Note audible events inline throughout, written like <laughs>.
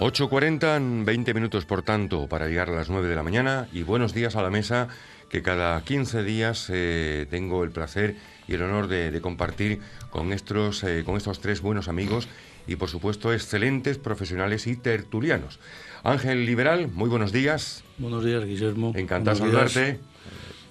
8.40, 20 minutos por tanto para llegar a las 9 de la mañana y buenos días a la mesa que cada 15 días eh, tengo el placer y el honor de, compartir con estos, eh, con estos tres buenos amigos y por supuesto excelentes profesionales y tertulianos. Ángel Liberal, muy buenos días. Buenos días, Guillermo. Encantado de saludarte.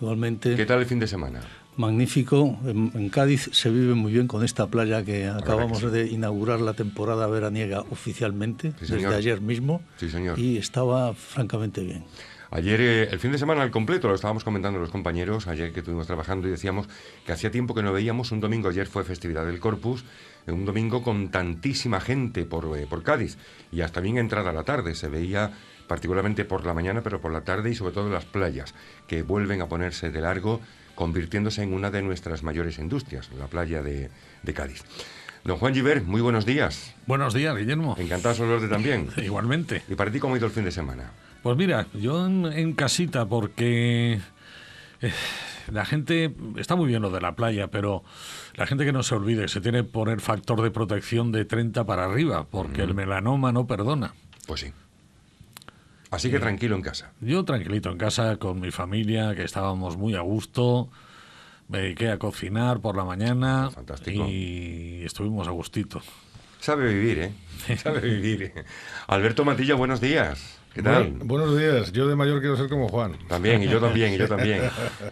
Igualmente. ¿Qué tal el fin de semana? magnífico. En, Cádiz se vive muy bien con esta playa que acabamos de inaugurar la temporada veraniega oficialmente, desde ayer mismo. Sí, señor. Y estaba francamente bien. Ayer, eh, el fin de semana al completo, lo estábamos comentando los compañeros, ayer que estuvimos trabajando y decíamos que hacía tiempo que no veíamos un domingo, ayer fue festividad del Corpus, eh, un domingo con tantísima gente por, eh, por Cádiz y hasta bien entrada la tarde, se veía particularmente por la mañana, pero por la tarde y sobre todo las playas, que vuelven a ponerse de largo convirtiéndose en una de nuestras mayores industrias, la playa de, Cádiz. Don Juan Giver, muy buenos días. Buenos días, Guillermo. Encantado de saludarte también. <laughs> Igualmente. ¿Y para ti cómo ha ido el fin de semana? Pues mira, yo en, casita porque eh, la gente está muy bien lo de la playa, pero la gente que no se olvide se tiene que poner factor de protección de 30 para arriba, porque el melanoma no perdona. Pues sí. Así que tranquilo en casa. Yo tranquilito en casa con mi familia, que estábamos muy a gusto. Me dediqué a cocinar por la mañana. Ah, y estuvimos a gustito. Sabe vivir, ¿eh? <laughs> Sabe vivir. Alberto Matilla, buenos días. ¿Qué tal? buenos días. Yo de mayor quiero ser como Juan. También, y yo también, y yo <laughs> también.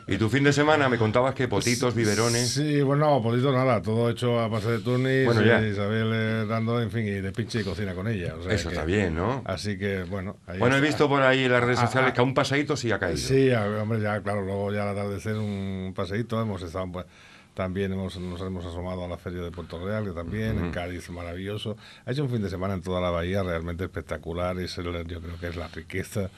¿Y tu fin de semana me contabas que potitos, biberones? Sí, bueno, no, potitos nada, todo hecho a base de turnis, Y Isabel eh, dando, en fin, y de pinche cocina con ella. Eso está bien, ¿no? Así que, bueno. bueno, he visto por ahí en las redes ah, sociales ah. que a un paseíto sí ha caído. Sí, hombre, ya, claro, luego ya al atardecer un paseíto, hemos estado... Pues, también hemos, nos hemos asomado a la feria de Puerto Real, que también, en Cádiz, maravilloso. Ha hecho un fin de semana en toda la bahía realmente espectacular. Es yo creo que es la riqueza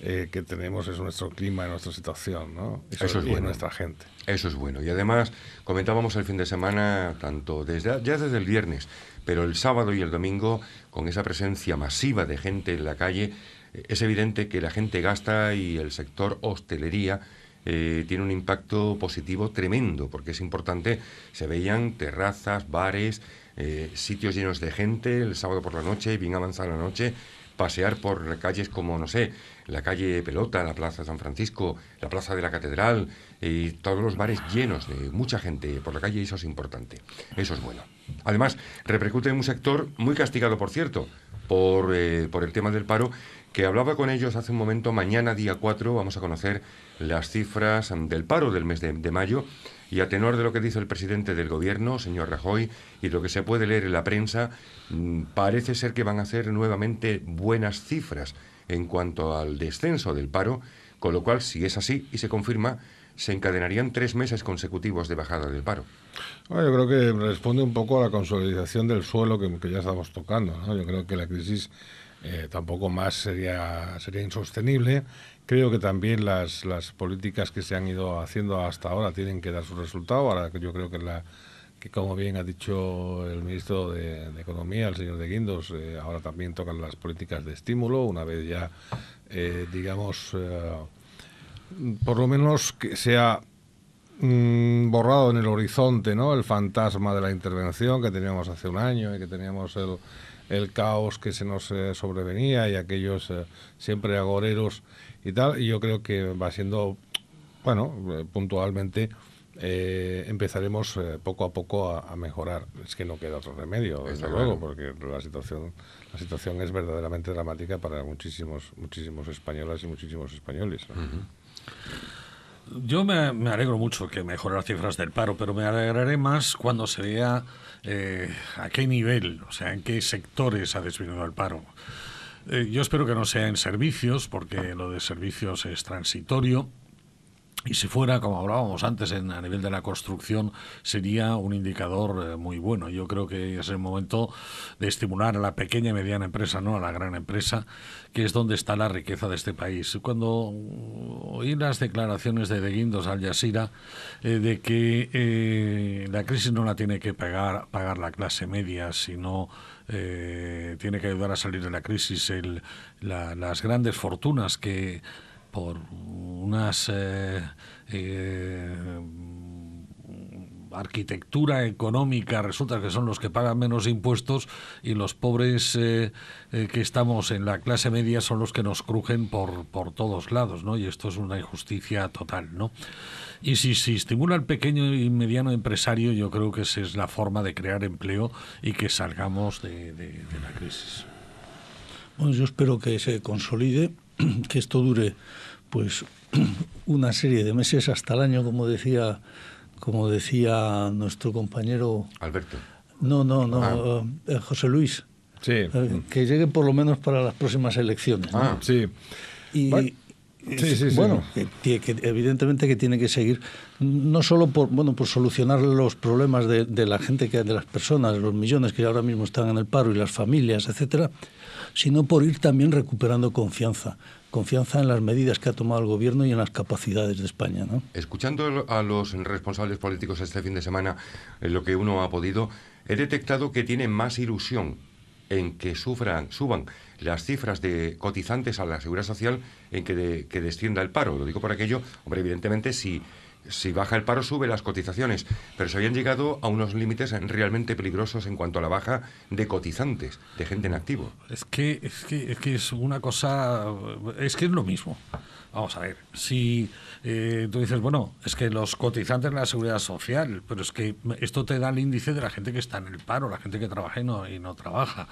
eh, que tenemos, es nuestro clima, nuestra situación, ¿no? Eso, es y nuestra gente. Eso es bueno. Y además, comentábamos el fin de semana, tanto desde, ya desde el viernes, pero el sábado y el domingo, con esa presencia masiva de gente en la calle, eh, es evidente que la gente gasta y el sector hostelería eh, tiene un impacto positivo tremendo, porque es importante, se veían terrazas, bares, eh, sitios llenos de gente, el sábado por la noche, bien avanzada la noche, pasear por calles como, no sé, la calle Pelota, la Plaza San Francisco, la Plaza de la Catedral, y todos los bares llenos de mucha gente por la calle, eso es importante, eso es bueno. Además, repercute en un sector muy castigado, por cierto, por, eh, por el tema del paro, que hablaba con ellos hace un momento. Mañana, día 4, vamos a conocer las cifras del paro del mes de, mayo. Y a tenor de lo que dice el presidente del gobierno, señor Rajoy, y lo que se puede leer en la prensa, mm, parece ser que van a hacer nuevamente buenas cifras en cuanto al descenso del paro, con lo cual, si es así y se confirma, se encadenarían tres meses consecutivos de bajada del paro. yo creo que responde un poco a la consolidación del suelo que, ya estamos tocando. Yo creo que la crisis eh, tampoco más sería, sería insostenible. Creo que también las, las políticas que se han ido haciendo hasta ahora tienen que dar su resultado. Ahora yo creo que la que como bien ha dicho el ministro de, Economía, el señor de Guindos, eh, ahora también tocan las políticas de estímulo, una vez ya, eh, digamos, por lo menos que sea mm, borrado en el horizonte, ¿no? El fantasma de la intervención que teníamos hace un año y que teníamos el, el caos que se nos eh, sobrevenía y aquellos eh, siempre agoreros y tal. Y yo creo que va siendo, bueno, eh, puntualmente empezaremos poco a poco a, mejorar. Es que no queda otro remedio, desde luego, porque la situación, la situación es verdaderamente dramática para muchísimos, muchísimos españolas y muchísimos españoles. Yo me, alegro mucho que mejoren las cifras del paro, pero me alegraré más cuando se vea eh, a qué nivel, o sea, en qué sectores ha disminuido el paro. Eh, yo espero que no sea en servicios, porque lo de servicios es transitorio y si fuera, como hablábamos antes, a nivel de la construcción, sería un indicador eh, muy bueno. Yo creo que es el momento de estimular a la pequeña y mediana empresa, no a la gran empresa, que es donde está la riqueza de este país. Cuando uh, oí las declaraciones de De Guindos al Jazeera eh, de que eh, la crisis no la tiene que pagar, pagar la clase media, sino tiene que ayudar a salir de la crisis las grandes fortunas que por unas eh, eh, arquitectura económica resulta que son los que pagan menos impuestos y los pobres eh, que estamos en la clase media son los que nos crujen por, por todos lados, Y esto es una injusticia total, ¿no? Y si se si estimula al pequeño y mediano empresario, yo creo que esa es la forma de crear empleo y que salgamos de, de la crisis. Bueno, yo espero que se consolide, <clears throat> que esto dure pues <clears throat> una serie de meses hasta el año, como decía, como decía nuestro compañero Alberto. No, no, no, ah. eh, eh, José Luis. Sí. Eh, que llegue por lo menos para las próximas elecciones. Ah, sí. Y, que, evidentemente que tiene que seguir, no solo por, bueno, por solucionar los problemas de, la gente, que, de las personas, los millones que ahora mismo están en el paro y las familias, etcétera, sino por ir también recuperando confianza confianza en las medidas que ha tomado el gobierno y en las capacidades de España. ¿no? Escuchando a los responsables políticos este fin de semana, lo que uno ha podido, he detectado que tienen más ilusión en que sufran, suban las cifras de cotizantes a la seguridad social en que, que descienda el paro. Lo digo por aquello, hombre, evidentemente si si baja el paro, sube las cotizaciones, pero se habían llegado a unos límites realmente peligrosos en cuanto a la baja de cotizantes, de gente en activo. Es que es, que, es, que es una cosa, es que es lo mismo. Vamos a ver, si eh, tú dices, bueno, es que los cotizantes en la seguridad social, pero es que esto te da el índice de la gente que está en el paro, la gente que trabaja y no, y no trabaja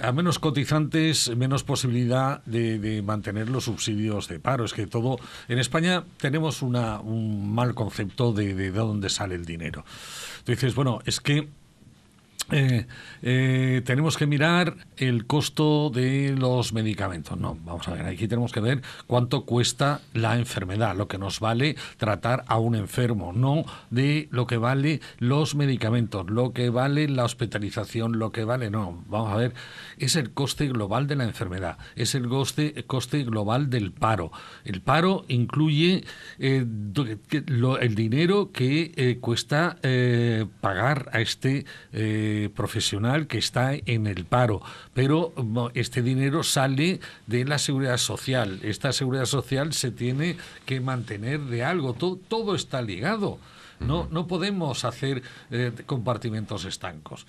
a menos cotizantes, menos posibilidad de, mantener los subsidios de paro. Es que todo. En España tenemos una, un mal concepto de, dónde sale el dinero. Tú dices, bueno, es que eh, eh, tenemos que mirar el costo de los medicamentos. No, vamos a ver, aquí tenemos que ver cuánto cuesta la enfermedad, lo que nos vale tratar a un enfermo, no de lo que vale los medicamentos, lo que vale la hospitalización, lo que vale, no, vamos a ver, es el coste global de la enfermedad, es el coste, coste global del paro. El paro incluye eh, el dinero que cuesta pagar a este profesional que está en el paro, pero mm, este dinero sale de la seguridad social. Esta seguridad social se tiene que mantener de algo, todo, todo está ligado. No, no podemos hacer eh, compartimentos estancos.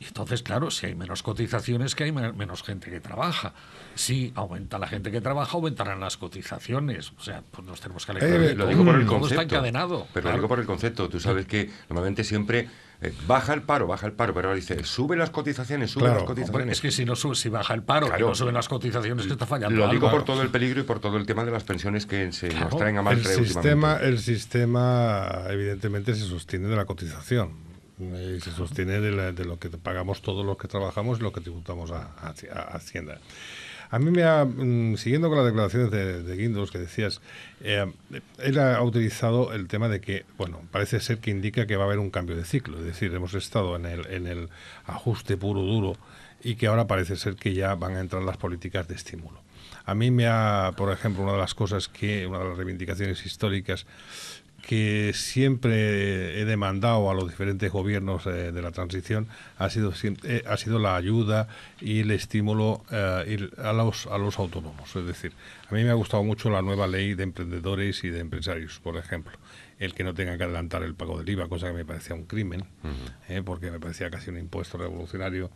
Y entonces, claro, si hay menos cotizaciones, que hay menos gente que trabaja. Si aumenta la gente que trabaja, aumentarán las cotizaciones. O sea, pues nos tenemos que eh, lo digo por el concepto. está encadenado. Pero lo digo por el concepto. Tú sabes que normalmente siempre eh, baja el paro, baja el paro, pero ahora dice, sube las cotizaciones, sube las cotizaciones. es que si no sube, baja el paro, no suben las cotizaciones, que está fallando. Lo digo por todo el peligro y por todo el tema de las pensiones que se nos traen a mal el sistema, El sistema, evidentemente, se sostiene de la cotización. Eh, se sostiene de, lo que pagamos todos los que trabajamos y lo que tributamos a Hacienda. A mí me ha, mm, siguiendo con las declaraciones de, de Guindos que decías, eh, él ha utilizado el tema de que, bueno, parece ser que indica que va a haber un cambio de ciclo, es decir, hemos estado en el, en el ajuste puro duro y que ahora parece ser que ya van a entrar las políticas de estímulo. A mí me ha, por ejemplo, una de las cosas que, una de las reivindicaciones históricas que siempre he demandado a los diferentes gobiernos eh, de la transición ha sido eh, ha sido la ayuda y el estímulo eh, a los a los autónomos es decir a mí me ha gustado mucho la nueva ley de emprendedores y de empresarios por ejemplo el que no tenga que adelantar el pago del IVA cosa que me parecía un crimen porque me parecía casi un impuesto revolucionario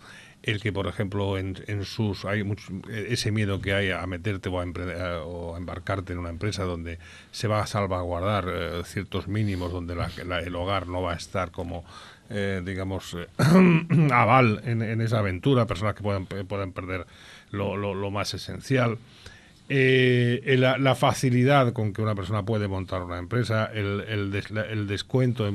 el que, por ejemplo, en, sus. hay mucho, ese miedo que hay a meterte o a, embarcarte en una empresa donde se va a salvaguardar eh, ciertos mínimos, donde el hogar no va a estar como. Eh, digamos, eh, <clears throat> aval en, esa aventura, personas que puedan, puedan perder lo más esencial. Eh, eh, la, facilidad con que una persona puede montar una empresa, el, descuento en,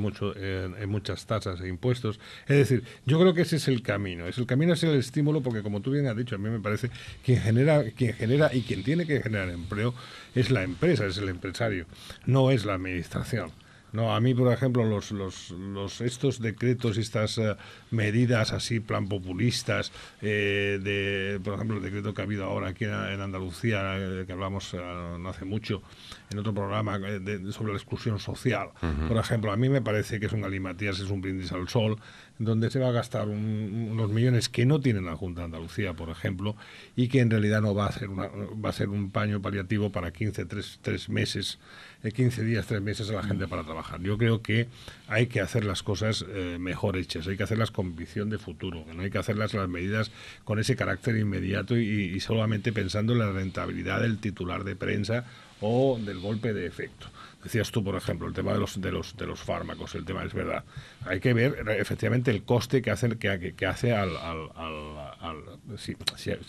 muchas tasas e impuestos. Es decir, yo creo que ese es el camino. Es el camino es el estímulo porque, como tú bien has dicho, a mí me parece que genera, quien genera y quien tiene que generar empleo es la empresa, es el empresario, no es la administración. No, a mí, por ejemplo, los, los, estos decretos y estas eh, medidas así, plan populistas, eh, de, por ejemplo, el decreto que ha habido ahora aquí en, Andalucía, eh, que hablamos no hace mucho, en otro programa sobre la exclusión social, por ejemplo, a mí me parece que es un galimatías, es un brindis al sol, donde se va a gastar unos millones que no tienen la Junta de Andalucía, por ejemplo, y que en realidad no va a ser, va a ser un paño paliativo para 15, 3, 3 meses 15 días, 3 meses a la gente para trabajar. Yo creo que hay que hacer las cosas eh, mejor hechas, hay que hacerlas con visión de futuro, no hay que hacerlas las medidas con ese carácter inmediato y solamente pensando en la rentabilidad del titular de prensa o del golpe de efecto. Decías tú, por ejemplo, el tema de los, de los, de los fármacos, el tema es verdad. Hay que ver eh, efectivamente el coste que, hacen, que, que hace al... si,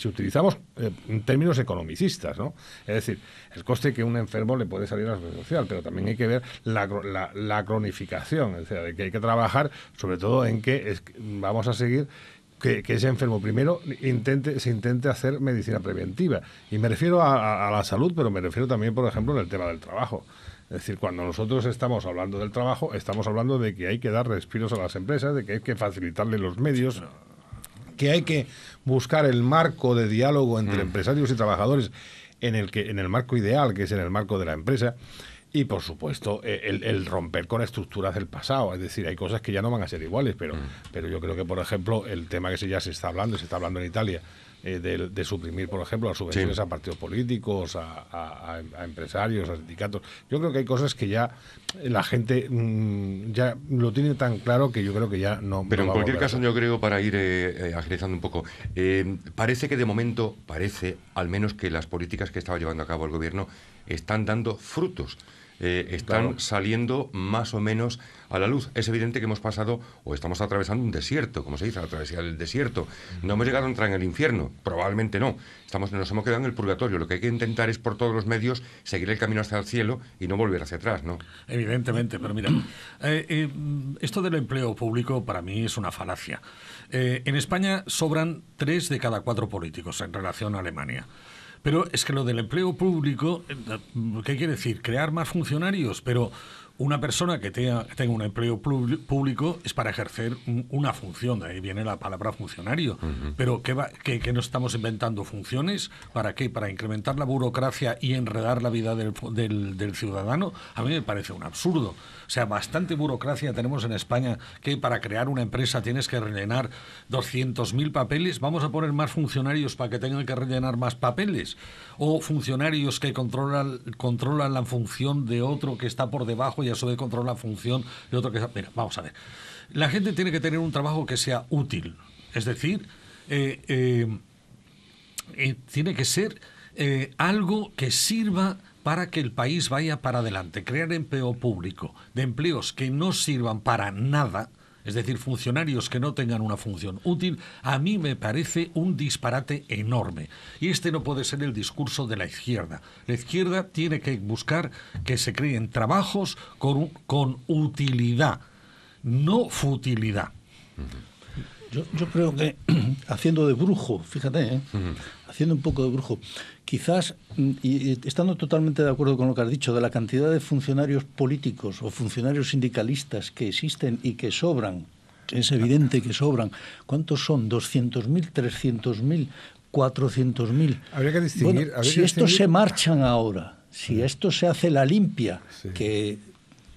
utilizamos eh, términos economicistas, ¿no? Es decir, el coste que un enfermo le puede salir a la sociedad social, pero también hay que ver la, la, la cronificación, es decir, que hay que trabajar sobre todo en que vamos a seguir que, ese enfermo primero intente, se intente hacer medicina preventiva. Y me refiero a, la salud, pero me refiero también, por ejemplo, en el tema del trabajo. Es decir, cuando nosotros estamos hablando del trabajo, estamos hablando de que hay que dar respiros a las empresas, de que hay que facilitarle los medios, que hay que buscar el marco de diálogo entre mm. empresarios y trabajadores en el, que, en el marco ideal, que es en el marco de la empresa. Y por supuesto, e, el, romper con estructuras del pasado. Es decir, hay cosas que ya no van a ser iguales, pero, mm. pero yo creo que, por ejemplo, el tema que se ya se está hablando, se está hablando en Italia, eh, de, suprimir, por ejemplo, las subvenciones a partidos políticos, em, a, empresarios, a sindicatos. Yo creo que hay cosas que ya eh, la gente mm, ya lo tiene tan claro que yo creo que ya no. Pero en cualquier caso, yo creo, para ir eh, agilizando un poco, parece que de momento, parece al menos que las políticas que estaba llevando a cabo el gobierno están dando frutos. Eh, están saliendo más o menos a la luz. Es evidente que hemos pasado o estamos atravesando un desierto, como se dice, la travesía del desierto. No hemos llegado a entrar en el infierno, probablemente no. Estamos, nos hemos quedado en el purgatorio. Lo que hay que intentar es por todos los medios seguir el camino hacia el cielo y no volver hacia atrás, ¿no? Evidentemente, pero mira, eh, eh, mm, esto del empleo público para mí es una falacia. en España sobran tres de cada cuatro políticos en relación a Alemania. Pero es que lo del empleo público, eh, ¿qué quiere decir? Crear más funcionarios, pero una persona que tenga, tenga un empleo público es para ejercer una función, de ahí viene la palabra funcionario. Pero ¿qué, que no estamos inventando funciones? ¿Para qué? ¿Para incrementar la burocracia y enredar la vida del, ciudadano? A mí me parece un absurdo. O sea, bastante burocracia tenemos en España que para crear una empresa tienes que rellenar 200.000 papeles. Vamos a poner más funcionarios para que tengan que rellenar más papeles. O funcionarios que controlan, controlan la función de otro que está por debajo y eso de controlar función de otro que... Mira, vamos a ver. La gente tiene que tener un trabajo que sea útil. Es decir, eh, eh, eh, tiene que ser algo que sirva para que el país vaya para adelante. Crear empleo público de empleos que no sirvan para nada es decir, funcionarios que no tengan una función útil, a mí me parece un disparate enorme. Y este no puede ser el discurso de la izquierda. La izquierda tiene que buscar que se creen trabajos con, con utilidad, no futilidad. Yo, creo que <clears throat> haciendo de brujo, fíjate, ¿eh? haciendo un poco de brujo, quizás, mm, y estando totalmente de acuerdo con lo que has dicho, de la cantidad de funcionarios políticos o funcionarios sindicalistas que existen y que sobran, es evidente que sobran, ¿cuántos son? ¿200.000, 300.000, 400.000? Habría que distinguir. si estos se marchan ahora, si esto se hace la limpia, que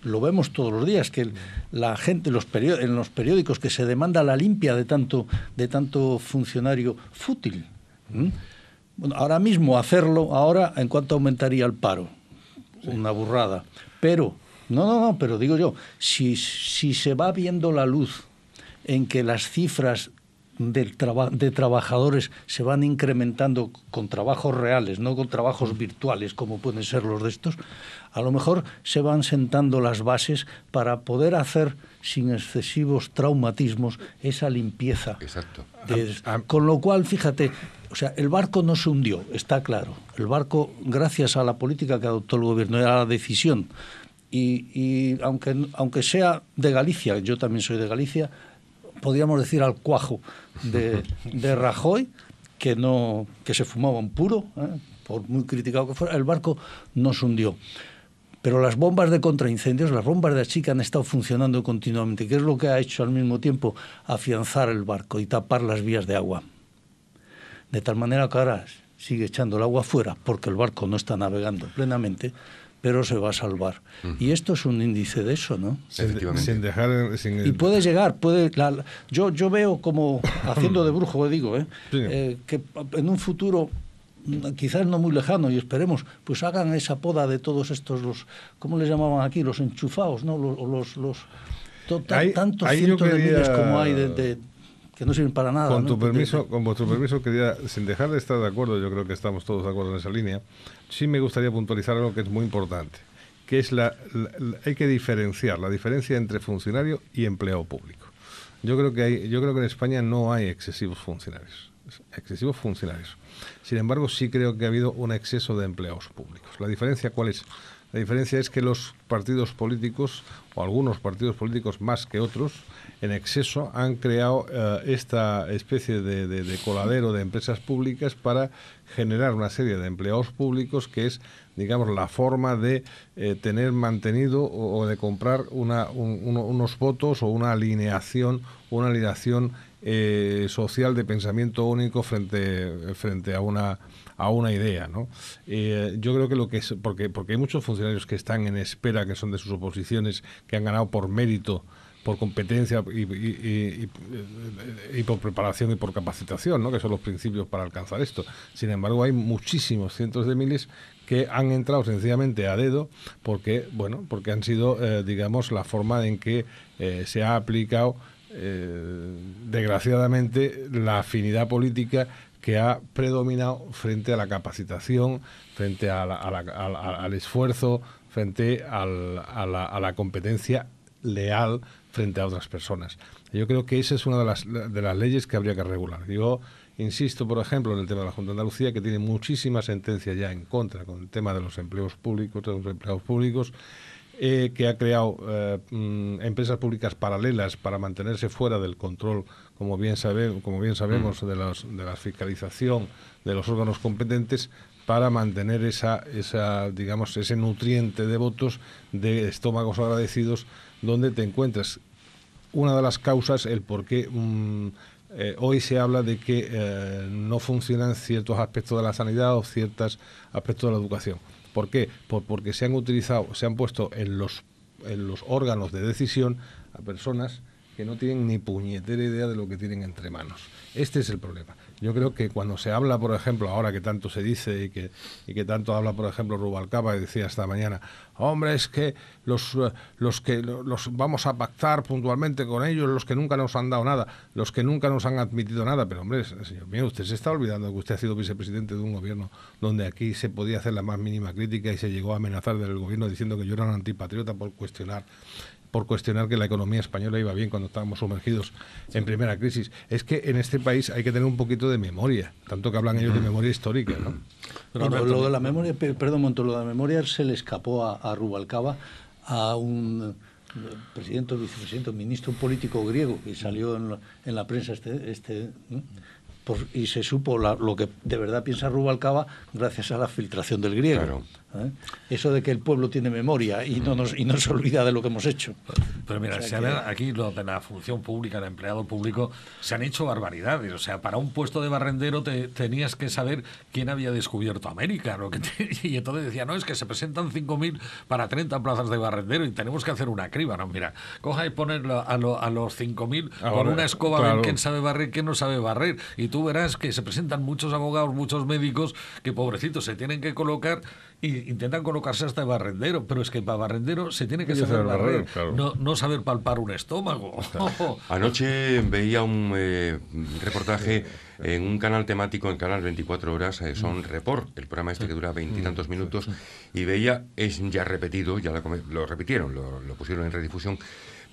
lo vemos todos los días, que la gente, los en los periódicos que se demanda la limpia de tanto, de tanto funcionario fútil. Bueno, ahora mismo hacerlo, ahora, ¿en cuánto aumentaría el paro? Una burrada. Pero, no, no, no, pero digo yo, si, si se va viendo la luz en que las cifras de trabajadores se van incrementando con trabajos reales, no con trabajos virtuales como pueden ser los de estos, a lo mejor se van sentando las bases para poder hacer sin excesivos traumatismos esa limpieza. Exacto. con lo cual, fíjate, o sea, el barco no se hundió, está claro. El barco, gracias a la política que adoptó el gobierno, era la decisión. Y, aunque, aunque sea de Galicia, yo también soy de Galicia, podríamos decir al cuajo de, <laughs> Rajoy, que, no, que se fumaba puro, ¿eh? por muy criticado que fuera, el barco no se hundió. Pero las bombas de contraincendios, las bombas de achique han estado funcionando continuamente, que es lo que ha hecho al mismo tiempo afianzar el barco y tapar las vías de agua. De tal manera que ahora sigue echando el agua fuera porque el barco no está navegando plenamente, pero se va a salvar. Y esto es un índice de eso, ¿no? Efectivamente. Sin dejar, eh, Y puede llegar, puede... yo, yo veo como, haciendo de brujo, eh, digo, eh, ¿eh? que en un futuro mm, quizás no muy lejano y esperemos, pues hagan esa poda de todos estos, los ¿cómo les llamaban aquí? Los enchufados, ¿no? Los, los, tantos cientos de miles como hay de que no sirven para nada. Con, permiso, con vuestro permiso, quería, sin dejar de estar de acuerdo, yo creo que estamos todos de acuerdo en esa línea, sí me gustaría puntualizar algo que es muy importante, que es la, hay que diferenciar la diferencia entre funcionario y empleado público. Yo creo que hay, yo creo que en España no hay excesivos funcionarios, excesivos funcionarios. Sin embargo, sí creo que ha habido un exceso de empleados públicos. La diferencia cuál es? La diferencia es que los partidos políticos, o algunos partidos políticos más que otros, en exceso han creado eh, esta especie de, coladero de empresas públicas para generar una serie de empleados públicos que es digamos, la forma de eh, tener mantenido o, de comprar una, unos votos o una alineación, una alineación eh, social de pensamiento único frente, frente a una a una idea. ¿no? Eh, yo creo que lo que es, porque, porque hay muchos funcionarios que están en espera, que son de sus oposiciones, que han ganado por mérito por competencia y, por preparación y por capacitación, ¿no? que son los principios para alcanzar esto. Sin embargo, hay muchísimos cientos de miles que han entrado sencillamente a dedo porque, bueno, porque han sido, eh, digamos, la forma en que eh, se ha aplicado, desgraciadamente, la afinidad política que ha predominado frente a la capacitación, frente al esfuerzo, frente a, la, competencia leal frente a otras personas. Yo creo que esa es una de las, leyes que habría que regular. Yo insisto, por ejemplo, en el tema de la Junta de Andalucía, que tiene muchísima sentencia ya en contra con el tema de los empleos públicos, de los empleados públicos, eh, que ha creado eh, mm, empresas públicas paralelas para mantenerse fuera del control como bien, como bien sabemos, mm. de, las de la fiscalización de los órganos competentes para mantener esa, esa, digamos, ese nutriente de votos de estómagos agradecidos donde te encuentras. Una de las causas, el por qué mm, eh, hoy se habla de que eh, no funcionan ciertos aspectos de la sanidad o ciertos aspectos de la educación. ¿Por qué? Por, porque se han utilizado, se han puesto en los, en los órganos de decisión a personas que no tienen ni puñetera idea de lo que tienen entre manos. Este es el problema. Yo creo que cuando se habla, por ejemplo, ahora que tanto se dice y que, y que tanto habla, por ejemplo, Rubalcaba, que decía esta mañana, hombre, es que los, eh, los que los vamos a pactar puntualmente con ellos, los que nunca nos han dado nada, los que nunca nos han admitido nada, pero hombre, eh, señor mío, usted se está olvidando que usted ha sido vicepresidente de un gobierno donde aquí se podía hacer la más mínima crítica y se llegó a amenazar del gobierno diciendo que yo era un antipatriota por cuestionar por cuestionar que la economía española iba bien cuando estábamos sumergidos en primera crisis. Es que en este país hay que tener un poquito de memoria, tanto que hablan ellos de memoria histórica. ¿no? lo de la memoria, perdón, Monto, lo de la memoria se le escapó a, Rubalcaba a un eh, presidente vicepresidente, ministro político griego, que salió en la, prensa este, este y se supo lo que de verdad piensa Rubalcaba gracias a la filtración del griego. Claro. ¿eh? Eso de que el pueblo tiene memoria y no nos, se olvida de lo que hemos hecho. Pero mira, aquí lo de la función pública, el empleado público, se han hecho barbaridades. O sea, para un puesto de barrendero te, tenías que saber quién había descubierto América. <laughs> y entonces decía, no, es que se presentan 5.000 para 30 plazas de barrendero y tenemos que hacer una criba. No, mira, coja y poner a, los 5.000 ah, con una escoba, ver quién sabe barrer, quién no sabe barrer. Y tú verás que se presentan muchos abogados, muchos médicos que pobrecitos se tienen que colocar y intentan colocarse hasta de barrendero, pero es que para barrendero se tiene que saber no, no, saber palpar un estómago. <laughs> Anoche veía un eh, reportaje en un canal temático, en Canal 24 Horas, eh, son mm. Report, el programa este que dura mm, veintitantos minutos, y veía, es ya repetido, ya lo, repitieron, lo, lo pusieron en redifusión,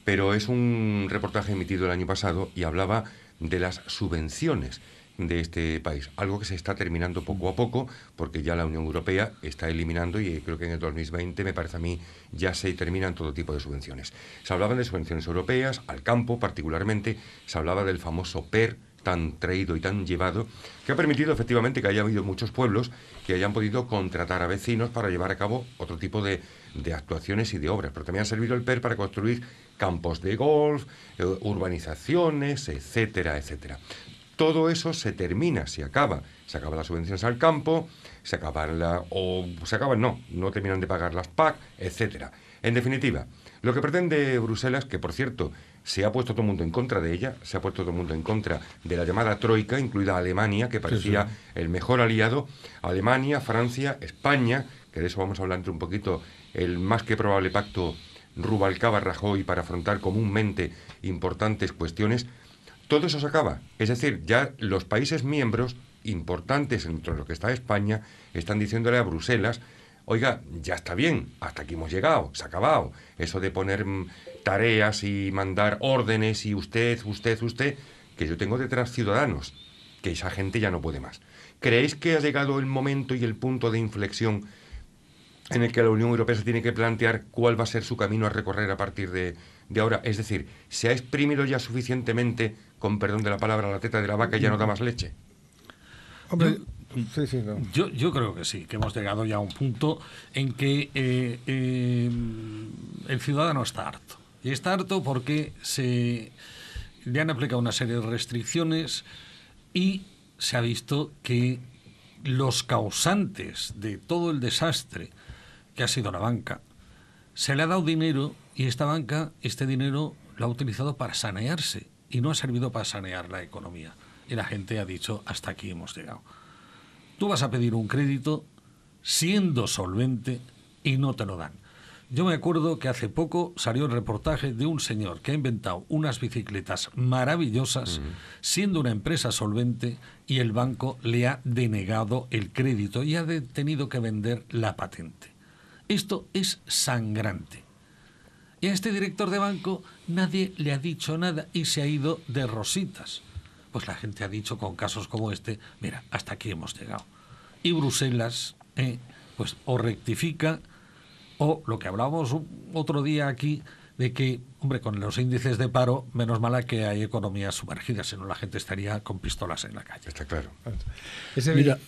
pero es un reportaje emitido el año pasado y hablaba de las subvenciones de este país. Algo que se está terminando poco a poco, porque ya la Unión Europea está eliminando y creo que en el 2020, me parece a mí, ya se terminan todo tipo de subvenciones. Se hablaban de subvenciones europeas, al campo particularmente, se hablaba del famoso PER tan traído y tan llevado, que ha permitido efectivamente que haya habido muchos pueblos que hayan podido contratar a vecinos para llevar a cabo otro tipo de, de actuaciones y de obras. Pero también ha servido el PER para construir campos de golf, eh, urbanizaciones, etcétera, etcétera todo eso se termina, se acaba. Se acaban las subvenciones al campo, se acaban la, o se acaban, no, no terminan de pagar las PAC, etcétera. En definitiva, lo que pretende Bruselas, que por cierto se ha puesto todo el mundo en contra de ella, se ha puesto todo el mundo en contra de la llamada troika, incluida Alemania, que parecía el mejor aliado, Alemania, Francia, España, que de eso vamos a hablar entre un poquito, el más que probable pacto Rubalcaba-Rajoy para afrontar comúnmente importantes cuestiones, todo eso se acaba. Es decir, ya los países miembros importantes, entre los que está España, están diciéndole a Bruselas, oiga, ya está bien, hasta aquí hemos llegado, se ha acabado. Eso de poner mm, tareas y mandar órdenes y usted, usted, usted, que yo tengo detrás ciudadanos, que esa gente ya no puede más. ¿Creéis que ha llegado el momento y el punto de inflexión en el que la Unión Europea se tiene que plantear cuál va a ser su camino a recorrer a partir de, de ahora. Es decir, ¿se ha exprimido ya suficientemente, con perdón de la palabra, la teta de la vaca y ya no da más leche? Hombre, yo, yo, creo que sí, que hemos llegado ya a un punto en que eh, eh, el ciudadano está harto. Y está harto porque se le han aplicado una serie de restricciones y se ha visto que los causantes de todo el desastre que ha sido la banca, se le ha dado dinero y esta banca, este dinero lo ha utilizado para sanearse y no ha servido para sanear la economía. Y la gente ha dicho, hasta aquí hemos llegado. Tú vas a pedir un crédito siendo solvente y no te lo dan. Yo me acuerdo que hace poco salió el reportaje de un señor que ha inventado unas bicicletas maravillosas, siendo una empresa solvente, y el banco le ha denegado el crédito y ha tenido que vender la patente. Esto es sangrante. Y a este director de banco nadie le ha dicho nada y se ha ido de rositas. Pues la gente ha dicho con casos como este, mira, hasta aquí hemos llegado. Y Bruselas, eh, pues o rectifica, o lo que hablábamos otro día aquí, de que, hombre, con los índices de paro, menos mala que hay economías sumergidas, sino la gente estaría con pistolas en la calle. Está claro. Mira,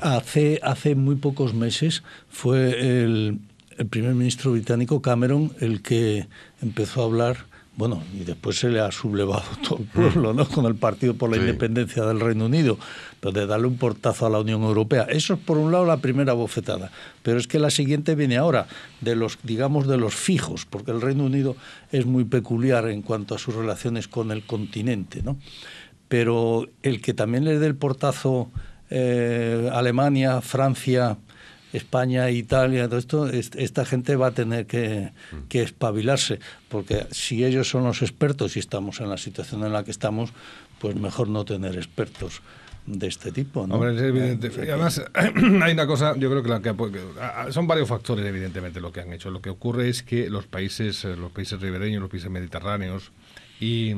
Hace, hace muy pocos meses fue el el primer ministro británico Cameron el que empezó a hablar, bueno, y después se le ha sublevado <laughs> todo el mm. pueblo, ¿no? Con el Partido por la Independencia del Reino Unido, de darle un portazo a la Unión Europea. Eso es por un lado la primera bofetada, pero es que la siguiente viene ahora, de los, digamos, de los fijos, porque el Reino Unido es muy peculiar en cuanto a sus relaciones con el continente, ¿no? Pero el que también le dé el portazo a eh, Alemania, Francia, España, Italia, todo esto, esta gente va a tener mm. que, espabilarse, porque si ellos son los expertos y estamos en la situación en la que estamos, pues mejor no tener expertos de este tipo. ¿no? Eh, además, <clears throat> hay una cosa, yo creo que, son varios factores, evidentemente, lo que han hecho. Lo que ocurre es que los países, eh, los países ribereños, los países mediterráneos y,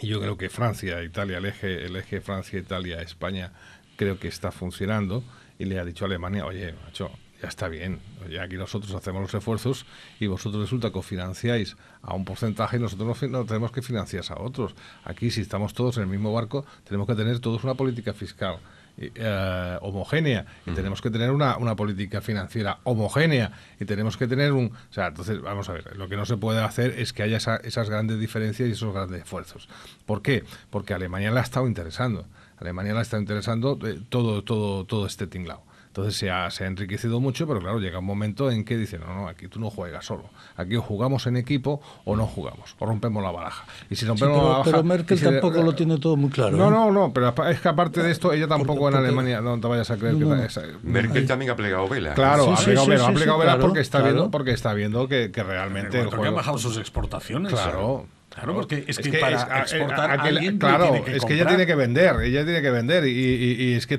y yo creo que Francia, Italia, el eje, el eje Francia, Italia, España, creo que está funcionando y le ha dicho a Alemania, oye, macho, ya está bien, aquí nosotros hacemos los esfuerzos y vosotros resulta que os financiáis a un porcentaje y nosotros no, tenemos que financiar a otros. Aquí, si estamos todos en el mismo barco, tenemos que tener todos una política fiscal. Eh, homogénea y tenemos que tener una, política financiera homogénea y tenemos que tener un... O sea, entonces, vamos a ver, lo que no se puede hacer es que haya esas grandes diferencias y esos grandes esfuerzos. ¿Por qué? Porque Alemania le ha estado interesando. Alemania la está interesando eh, todo, todo, todo este tinglado, Entonces se ha, enriquecido mucho, pero claro, llega un momento en que dicen, no, no, aquí tú no juegas solo. Aquí o jugamos en equipo o no jugamos, o rompemos la baraja. Y si pero, Merkel tampoco eh, lo tiene todo muy claro. No, ¿eh? no, no, pero es que aparte de esto, ella tampoco en Alemania, no te vayas a creer que... Merkel también ha plegado velas. Claro, ha plegado ha plegado velas porque, está viendo, porque está viendo que, realmente... Porque bajado sus exportaciones. Claro. Claro, porque es, que, para exportar claro, que es que ella tiene que vender, ella tiene que vender y, es que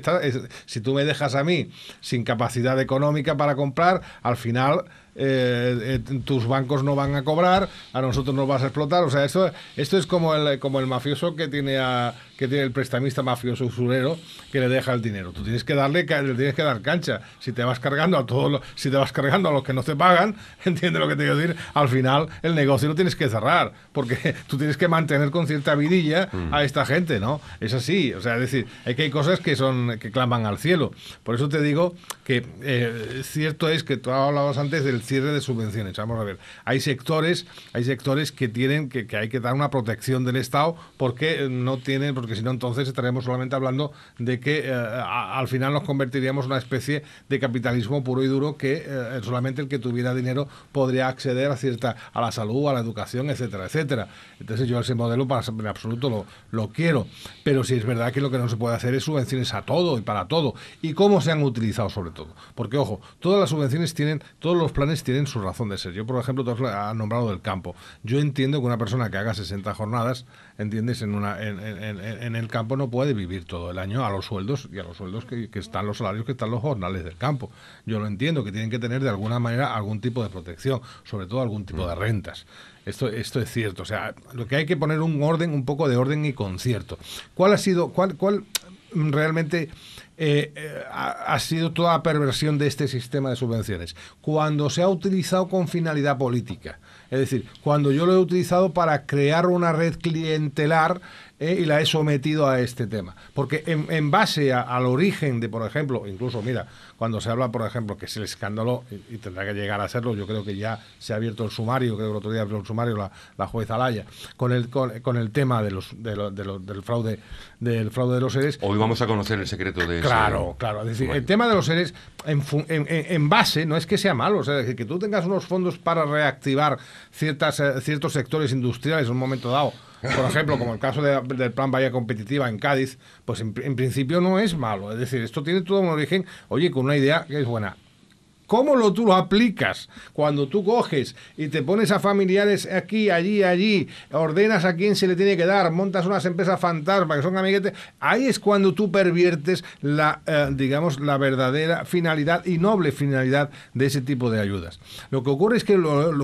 si tú me dejas a mí sin capacidad económica para comprar, al final eh, eh, tus bancos no van a cobrar, a nosotros nos vas a explotar. O sea, esto, esto es como el, como el mafioso que tiene, que tiene el prestamista mafioso usurero que le deja el dinero. Tú tienes que darle, le tienes que dar cancha. Si te vas cargando a todos los, si te vas cargando a los que no te pagan, <laughs> entiende lo que te quiero decir, al final el negocio lo tienes que cerrar, porque <laughs> tú tienes que mantener con cierta vidilla mm. a esta gente, ¿no? Es así, o sea, es decir, hay que hay cosas que son que claman al cielo. Por eso te digo que eh, cierto es que tú hablabas antes del cierre de subvenciones. Vamos a ver, hay sectores, hay sectores que tienen que, hay que dar una protección del Estado porque eh, no tienen, porque si no entonces estaremos solamente hablando de que eh, al final nos convertiríamos en una especie de capitalismo puro y duro que eh, solamente el que tuviera dinero podría acceder a cierta a la salud, a la educación, etcétera, etcétera. Entonces yo ese modelo para en absoluto lo, quiero, pero si es verdad que lo que no se puede hacer es subvenciones a todo y para todo y cómo se han utilizado sobre todo, porque ojo, todas las subvenciones tienen todos los planes tienen su razón de ser. Yo, por ejemplo, tú has nombrado del campo. Yo entiendo que una persona que haga 60 jornadas, entiendes, en, una, en, el campo no puede vivir todo el año a los sueldos y a los sueldos que, están los salarios que están los jornales del campo. Yo lo entiendo, que tienen que tener de alguna manera algún tipo de protección, sobre todo algún tipo de mm. rentas. Esto, esto es cierto. O sea, lo que hay que poner un orden, un poco de orden y concierto. ¿Cuál ha sido, cuál, cuál mm, realmente eh, eh, ha, ha, sido toda la perversión de este sistema de subvenciones. Cuando se ha utilizado con finalidad política, es decir, cuando yo lo he utilizado para crear una red clientelar eh, y la he sometido a este tema. Porque en, base al origen de, por ejemplo, incluso, mira, cuando se habla, por ejemplo, que es el escándalo, y, tendrá que llegar a serlo, yo creo que ya se ha abierto el sumario, creo que el otro día abrió el sumario la, la jueza Alaya, con el, con, el tema de los, de del, fraude, del fraude de los seres. Hoy vamos a conocer el secreto de Claro, claro. Es decir, el tema de los seres, en, en, base, no es que sea malo, o sea, que tú tengas unos fondos para reactivar ciertas, eh, ciertos sectores industriales en un momento dado por ejemplo, como el caso del plan Bahía Competitiva en Cádiz, pues en, principio no es malo. Es decir, esto tiene todo un origen, oye, con una idea que es buena. ¿Cómo lo tú lo aplicas? Cuando tú coges y te pones a familiares aquí, allí, allí, ordenas a quién se le tiene que dar, montas unas empresas fantasma que son amiguetes, ahí es cuando tú perviertes la, eh, digamos, la verdadera finalidad y noble finalidad de ese tipo de ayudas. Lo que ocurre es que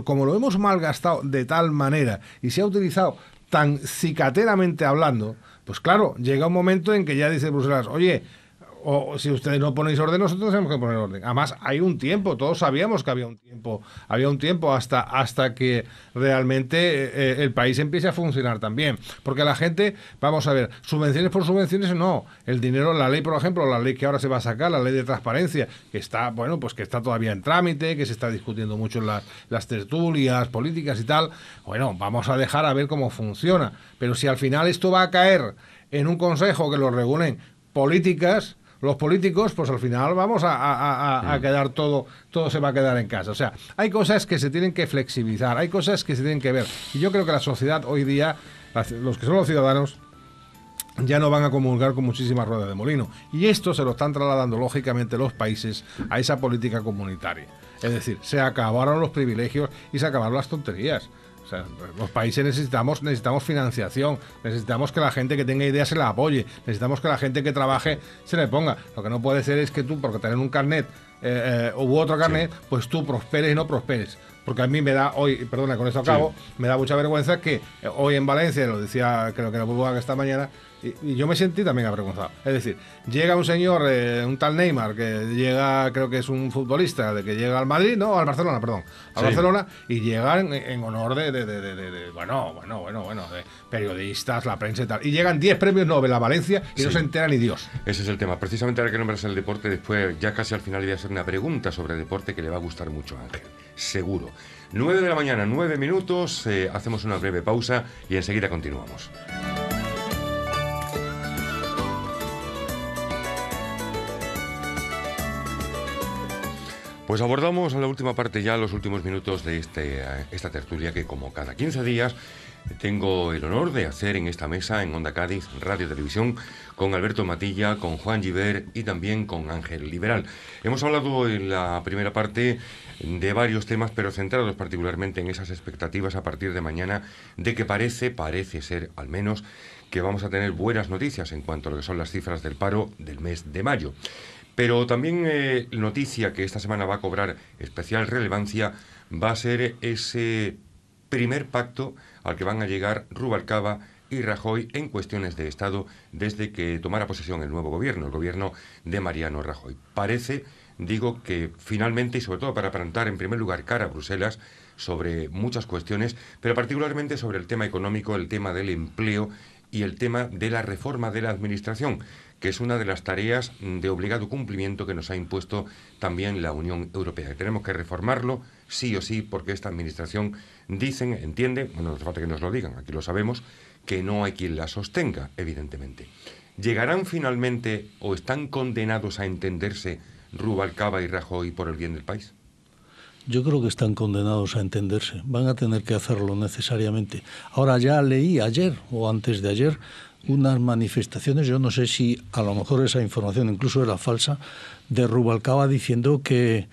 como lo hemos malgastado de tal manera y se ha utilizado tan cicateramente hablando, pues claro, llega un momento en que ya dice Bruselas, oye, o si ustedes no ponéis orden, nosotros tenemos que poner orden. Además, hay un tiempo, todos sabíamos que había un tiempo, había un tiempo hasta, hasta que realmente eh, eh, el país empiece a funcionar también. Porque la gente, vamos a ver, subvenciones por subvenciones no. El dinero, la ley, por ejemplo, la ley que ahora se va a sacar, la ley de transparencia, que está, bueno, pues que está todavía en trámite, que se está discutiendo mucho en las tertulias políticas y tal. Bueno, vamos a dejar a ver cómo funciona. Pero si al final esto va a caer en un consejo que lo reúnen políticas, los políticos, pues al final vamos a, quedar todo, todo se va a quedar en casa. O sea, hay cosas que se tienen que flexibilizar, hay cosas que se tienen que ver. Y yo creo que la sociedad hoy día, los que son los ciudadanos, ya no van a comulgar con muchísimas ruedas de molino. Y esto se lo están trasladando lógicamente los países a esa política comunitaria. Es decir, se acabaron los privilegios y se acabaron las tonterías. O los países necesitamos, necesitamos financiación, necesitamos que la gente que tenga ideas se la apoye, necesitamos que la gente que trabaje se le ponga. Lo que no puede ser es que tú, porque tener un carnet eh, eh, u otro carnet, pues tú prosperes y no prosperes. Porque a mí me da hoy, perdona, con esto acabo, me da mucha vergüenza que eh, hoy en Valencia, lo decía creo que la que esta mañana, y, yo me sentí también avergonzado. Es decir, llega un señor, eh, un tal Neymar, que llega, creo que es un futbolista, de que llega al Madrid, no, al Barcelona, perdón, al Barcelona, y llegan en, honor de, bueno, bueno, bueno, bueno, de periodistas, la prensa y tal. Y llegan 10 premios Nobel a Valencia y no se entera ni Dios. Ese es el tema. Precisamente ahora que nombras el deporte, después, ya casi al final, voy a hacer una pregunta sobre deporte que le va a gustar mucho a Ángel, seguro. 9 de la mañana, 9 minutos, eh, hacemos una breve pausa y enseguida continuamos. Pues abordamos en la última parte ya los últimos minutos de este, esta tertulia que como cada 15 días tengo el honor de hacer en esta mesa en Onda Cádiz Radio Televisión con Alberto Matilla, con Juan Giver y también con Ángel Liberal. Hemos hablado en la primera parte de varios temas, pero centrados particularmente en esas expectativas a partir de mañana de que parece, parece ser al menos, que vamos a tener buenas noticias en cuanto a lo que son las cifras del paro del mes de mayo. Pero también eh, noticia que esta semana va a cobrar especial relevancia va a ser ese primer pacto al que van a llegar Rubalcaba y Rajoy en cuestiones de Estado desde que tomara posesión el nuevo gobierno, el gobierno de Mariano Rajoy. Parece, digo, que finalmente y sobre todo para plantar en primer lugar cara a Bruselas sobre muchas cuestiones, pero particularmente sobre el tema económico, el tema del empleo y el tema de la reforma de la administración, que es una de las tareas de obligado cumplimiento que nos ha impuesto también la Unión Europea. tenemos que reformarlo sí o sí porque esta Administración dicen, entiende, bueno, no hace falta que nos lo digan, aquí lo sabemos, que no hay quien la sostenga, evidentemente. ¿Llegarán finalmente o están condenados a entenderse Rubalcaba y Rajoy por el bien del país? Yo creo que están condenados a entenderse. Van a tener que hacerlo necesariamente. Ahora ya leí ayer o antes de ayer unas manifestaciones, yo no sé si a lo mejor esa información incluso era falsa, de Rubalcaba diciendo que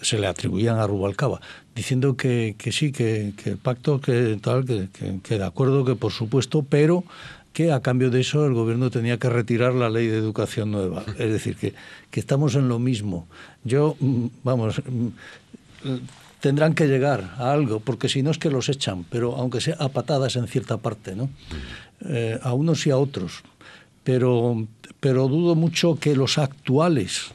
se le atribuían a Rubalcaba, diciendo que, que sí, que, el pacto, que tal, que, de acuerdo, que por supuesto, pero que a cambio de eso el gobierno tenía que retirar la ley de educación nueva. Es decir, que, que estamos en lo mismo. Yo, mm, vamos, mm, tendrán que llegar a algo, porque si no es que los echan, pero aunque sea a patadas en cierta parte, ¿no? Eh, a unos y a otros. Pero, pero dudo mucho que los actuales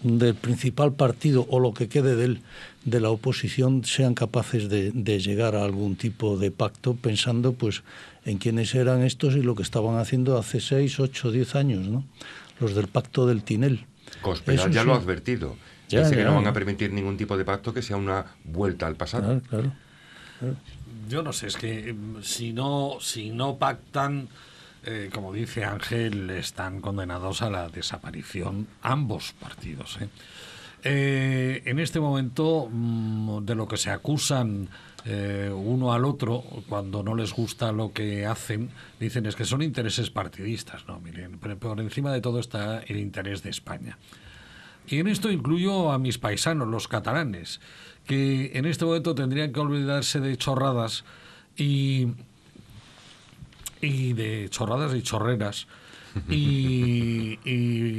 del principal partido o lo que quede de él, de la oposición, sean capaces de, llegar a algún tipo de pacto pensando pues en quiénes eran estos y lo que estaban haciendo hace 6, 8, 10 años, ¿no? los del pacto del Tinel. ya lo ha advertido Dice que no van a permitir ningún tipo de pacto que sea una vuelta al pasado. Yo no sé, es que em, si no, si no pactan, eh, como dice Ángel, están condenados a la desaparición ambos partidos. ¿eh? Eh, en este momento, mm, de lo que se acusan uno al otro, cuando no les gusta lo que hacen, dicen es que son intereses partidistas. No, miren, por encima de todo está el interés de España. Y en esto incluyo a mis paisanos, los catalanes, que en este momento tendrían que olvidarse de chorradas y, de chorradas y chorreras. Y,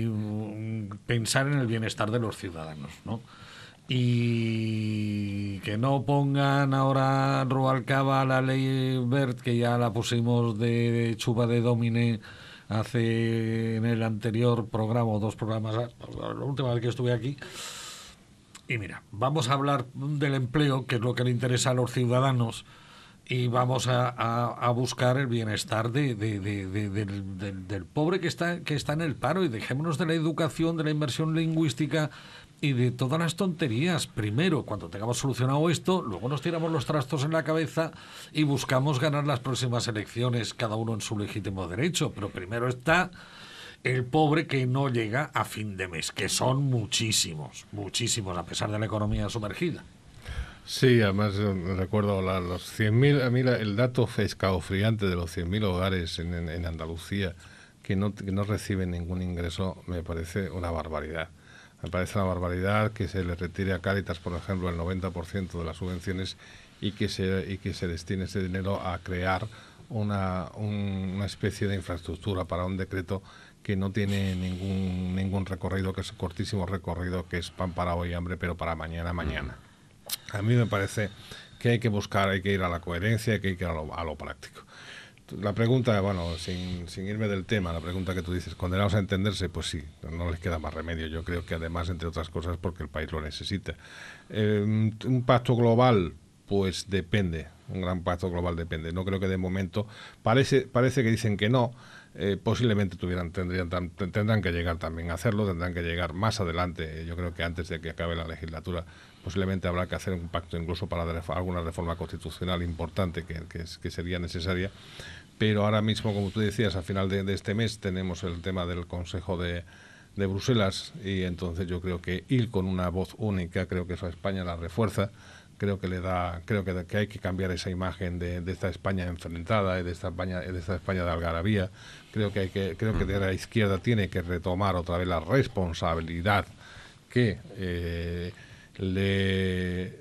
mm, pensar en el bienestar de los ciudadanos, ¿no? Y que no pongan ahora Rualcaba la ley Bert, que ya la pusimos de chupa de domine hace en el anterior programa o dos programas, ah, la última vez que estuve aquí. Y mira, vamos a hablar del empleo, que es lo que le interesa a los ciudadanos, y vamos a, buscar el bienestar de, del, pobre que está, que está en el paro. Y dejémonos de la educación, de la inversión lingüística, y de todas las tonterías. Primero, cuando tengamos solucionado esto, luego nos tiramos los trastos en la cabeza y buscamos ganar las próximas elecciones, cada uno en su legítimo derecho. Pero primero está el pobre que no llega a fin de mes, que son muchísimos, muchísimos, a pesar de la economía sumergida. Sí, además recuerdo la, los 100.000, a mí el dato escalofriante de los 100.000 hogares en, Andalucía que no reciben ningún ingreso me parece una barbaridad. Me parece una barbaridad que se le retire a Cáritas, por ejemplo, el 90% de las subvenciones y que se, y que se destine ese dinero a crear una, especie de infraestructura para un decreto que no tiene ningún, ningún recorrido, que es un cortísimo recorrido, que es pan para hoy y hambre, pero para mañana, mañana. Mm. A mí me parece que hay que buscar, hay que ir a la coherencia, hay que ir a lo práctico la pregunta, bueno, sin, irme del tema, la pregunta que tú dices, condenados a entenderse, pues sí, no les queda más remedio. Yo creo que además, entre otras cosas, porque el país lo necesita. Eh, un pacto global, pues depende, un gran pacto global depende. No creo que de momento, parece, parece que dicen que no, eh, posiblemente tuvieran, tendrían, tendrán que llegar también a hacerlo, tendrán que llegar más adelante, yo creo que antes de que acabe la legislatura posiblemente habrá que hacer un pacto incluso para alguna reforma constitucional importante que, que, sería necesaria. Pero ahora mismo, como tú decías, al final de, este mes tenemos el tema del Consejo de, Bruselas y entonces yo creo que ir con una voz única, creo que eso a España la refuerza, creo que le da, creo que, hay que cambiar esa imagen de, esta España enfrentada, de esta España, de esta España de algarabía, creo que hay que, creo que la izquierda tiene que retomar otra vez la responsabilidad que eh, le,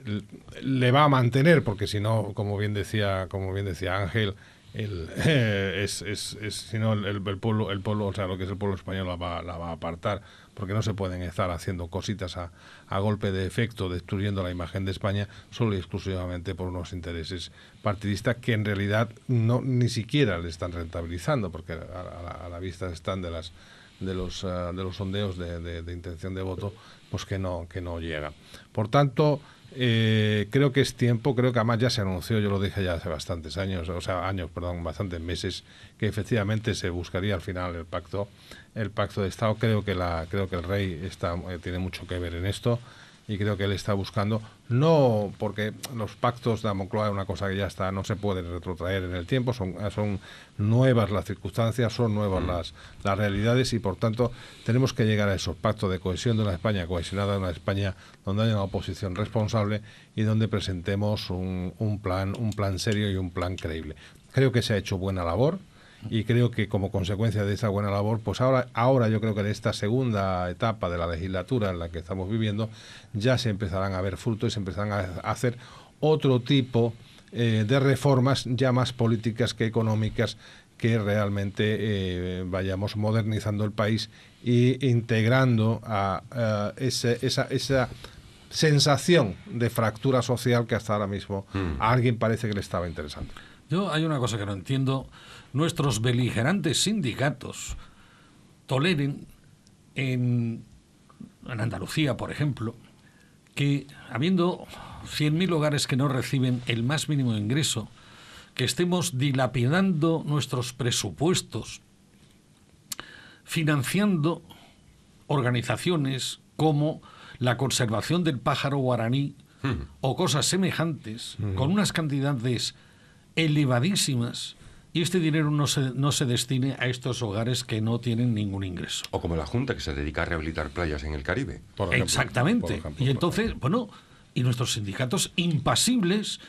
le va a mantener, porque si no, como bien decía, como bien decía Ángel, el, <laughs> es, es, es si no el, pueblo el pueblo o sea lo que es el pueblo español la va, a apartar porque no se pueden estar haciendo cositas a, golpe de efecto destruyendo la imagen de España solo y exclusivamente por unos intereses partidistas que en realidad no ni siquiera le están rentabilizando porque a la vista están de las de los, eh, de los sondeos de, de, intención de voto, pues que no, que no llega. Por tanto, eh, creo que es tiempo, creo que además ya se anunció, yo lo dije ya hace bastantes años, o sea, años, perdón, bastantes meses, que efectivamente se buscaría al final el pacto, el pacto de Estado. Creo que la, creo que el rey está, eh, tiene mucho que ver en esto y creo que él está buscando, no porque los pactos de Amoncloa es una cosa que ya está, no se puede retrotraer en el tiempo, son, son nuevas las circunstancias, son nuevas mm. las, las realidades y por tanto tenemos que llegar a esos pactos de cohesión de una España cohesionada, de una España donde haya una oposición responsable y donde presentemos un, un plan, un plan serio y un plan creíble. Creo que se ha hecho buena labor y creo que como consecuencia de esa buena labor, pues ahora, ahora yo creo que en esta segunda etapa de la legislatura en la que estamos viviendo, ya se empezarán a ver frutos y se empezarán a hacer otro tipo eh, de reformas ya más políticas que económicas que realmente eh, vayamos modernizando el país e integrando a, eh, esa, esa sensación de fractura social que hasta ahora mismo hmm. a alguien parece que le estaba interesando. Yo hay una cosa que no entiendo nuestros beligerantes sindicatos toleren en, Andalucía, por ejemplo, que habiendo 100.000 hogares que no reciben el más mínimo ingreso, que estemos dilapidando nuestros presupuestos, financiando organizaciones como la conservación del pájaro guaraní o cosas semejantes, con unas cantidades elevadísimas y este dinero no se, no destine a estos hogares que no tienen ningún ingreso. O como la Junta que se dedica a rehabilitar playas en el Caribe. Exactamente. y entonces, bueno, y nuestros sindicatos impasibles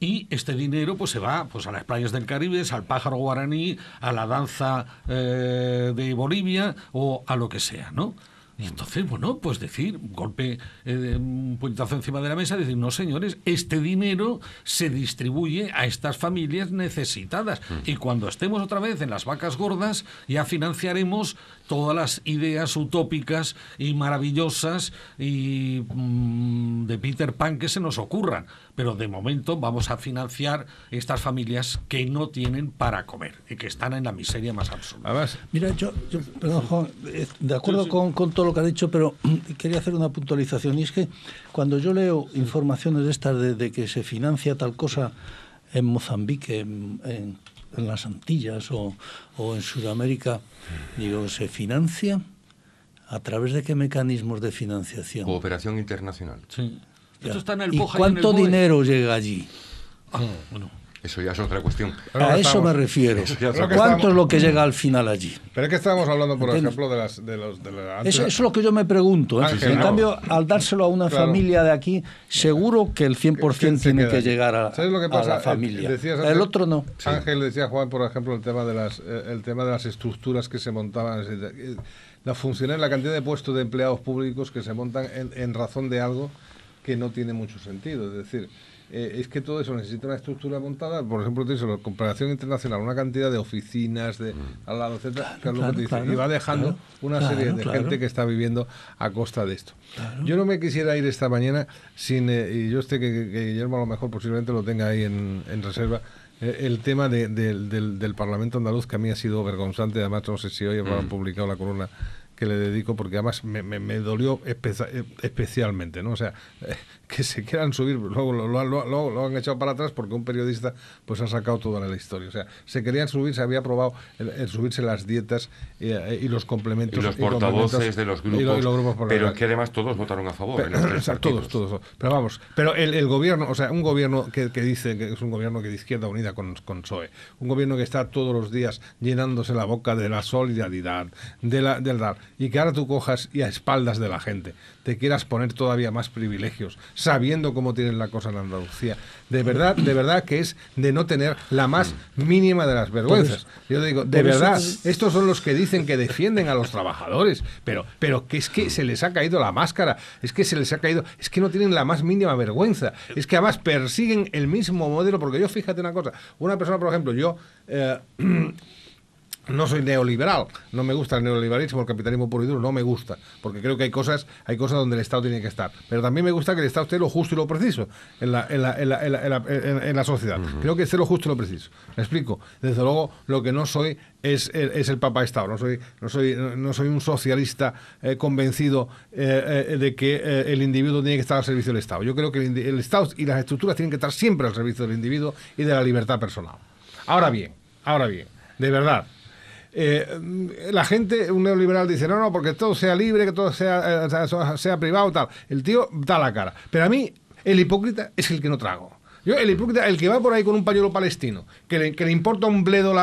y este dinero pues se va pues a las playas del Caribe, al pájaro guaraní, a la danza eh, de Bolivia o a lo que sea, ¿no? Y entonces, bueno, pues decir, golpe, eh, un puñetazo encima de la mesa, decir, no señores, este dinero se distribuye a estas familias necesitadas. Mm. Y cuando estemos otra vez en las vacas gordas, ya financiaremos todas las ideas utópicas y maravillosas y mm, de Peter Pan que se nos ocurran pero de momento vamos a financiar estas familias que no tienen para comer y que están en la miseria más absoluta. Mira, yo, perdón, Juan, eh, de acuerdo Con, todo lo que ha dicho, pero <clears throat> quería hacer una puntualización y es que cuando yo leo informaciones de estas de, que se financia tal cosa en Mozambique, en, las Antillas o, o en Sudamérica, digo, ¿se financia? ¿A través de qué mecanismos de financiación? Cooperación internacional. Sí. ¿Y cuánto dinero llega allí? Ah, eso ya es otra cuestión. a eso me refiero. ¿Cuánto es lo que mm. llega al final allí? Pero es que estábamos hablando, por ejemplo, de las... los, eso, es lo que yo me pregunto. ¿eh? en cambio, al dárselo a una familia de aquí, seguro que el 100% tiene que llegar a, ¿sabes lo que pasa? la eh, familia. el otro no. Ángel decía, Juan, por ejemplo, el tema de las, eh, el tema de las estructuras que se montaban... La función la cantidad de puestos de empleados públicos que se montan en razón de algo que no tiene mucho sentido. Es decir, eh, es que todo eso necesita una estructura montada. Por ejemplo, la comparación internacional, una cantidad de oficinas de mm. al lado, etcétera, y va dejando una serie de gente que está viviendo a costa de esto. Yo no me quisiera ir esta mañana sin, eh, y yo sé que, Guillermo a lo mejor posiblemente lo tenga ahí en, reserva, eh, el tema del, Parlamento andaluz, que a mí ha sido vergonzante, además no sé si hoy han mm. publicado la columna que le dedico porque además me, dolió especialmente, ¿no? O sea, que se quieran subir, luego lo, han echado para atrás porque un periodista pues ha sacado toda la historia. O sea, se querían subir, se había aprobado el, subirse las dietas eh, eh, y los complementos. Y los portavoces de los grupos. pero que además todos votaron a favor. todos, todos. Pero vamos, pero el, gobierno, o sea, un gobierno que, dice que es un gobierno que de Izquierda Unida con, con PSOE, un gobierno que está todos los días llenándose la boca de la solidaridad, de la, del dar, y que ahora tú cojas y a espaldas de la gente te quieras poner todavía más privilegios, sabiendo cómo tienen la cosa en Andalucía. De verdad, de verdad que es de no tener la más mínima de las vergüenzas. Yo digo, de verdad, estos son los que dicen que defienden a los trabajadores, pero, pero que es que se les ha caído la máscara, es que se les ha caído, es que no tienen la más mínima vergüenza, es que además persiguen el mismo modelo, porque yo fíjate una cosa, una persona, por ejemplo, yo... Eh, <clears throat> no soy neoliberal, no me gusta el neoliberalismo, el capitalismo puro y duro, no me gusta, porque creo que hay cosas, hay cosas donde el Estado tiene que estar. Pero también me gusta que el Estado esté lo justo y lo preciso en la, en la, en la, en la, sociedad. Creo que esté lo justo y lo preciso. ¿Me explico? Desde luego, lo que no soy es, eh, es el Papa Estado. No soy, no soy, no soy un socialista eh, convencido eh, de que el individuo tiene que estar al servicio del Estado. Yo creo que el, el Estado y las estructuras tienen que estar siempre al servicio del individuo y de la libertad personal. Ahora bien, ahora bien, de verdad eh, la gente, un neoliberal dice, no, no, porque todo sea libre, que todo sea, eh, sea, sea privado, tal. El tío da la cara. Pero a mí, el hipócrita es el que no trago el, que va por ahí con un pañuelo palestino, que le, importa un bledo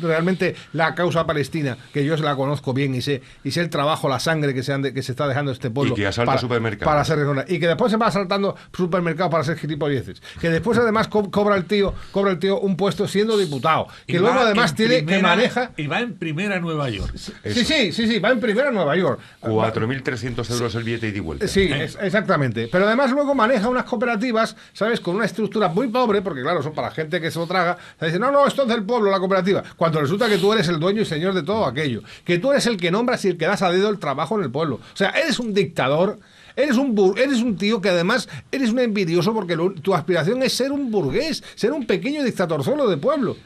realmente la causa palestina, que yo se la conozco bien y sé, y sé el trabajo, la sangre que se, que se está dejando este pueblo. Y que asalta para, supermercados. Para Y que después se va asaltando supermercados para ser gilipolleces. Que después además cobra el tío cobra el tío un puesto siendo diputado. Que luego además tiene que maneja. Y va en primera a Nueva York. Sí, sí, sí, sí, va en primera a Nueva York. 4.300 euros el billete y de vuelta. Sí, exactamente. Pero además luego maneja unas cooperativas, ¿sabes? Con una estructura muy pobre, porque claro, son para gente que se lo traga, se dice, no, no, esto es del pueblo, la cooperativa, cuando resulta que tú eres el dueño y señor de todo aquello, que tú eres el que nombras y el que das a dedo el trabajo en el pueblo. O sea, eres un dictador. Eres un, bur eres un tío que además eres un envidioso porque tu aspiración es ser un burgués, ser un pequeño dictador solo de pueblo.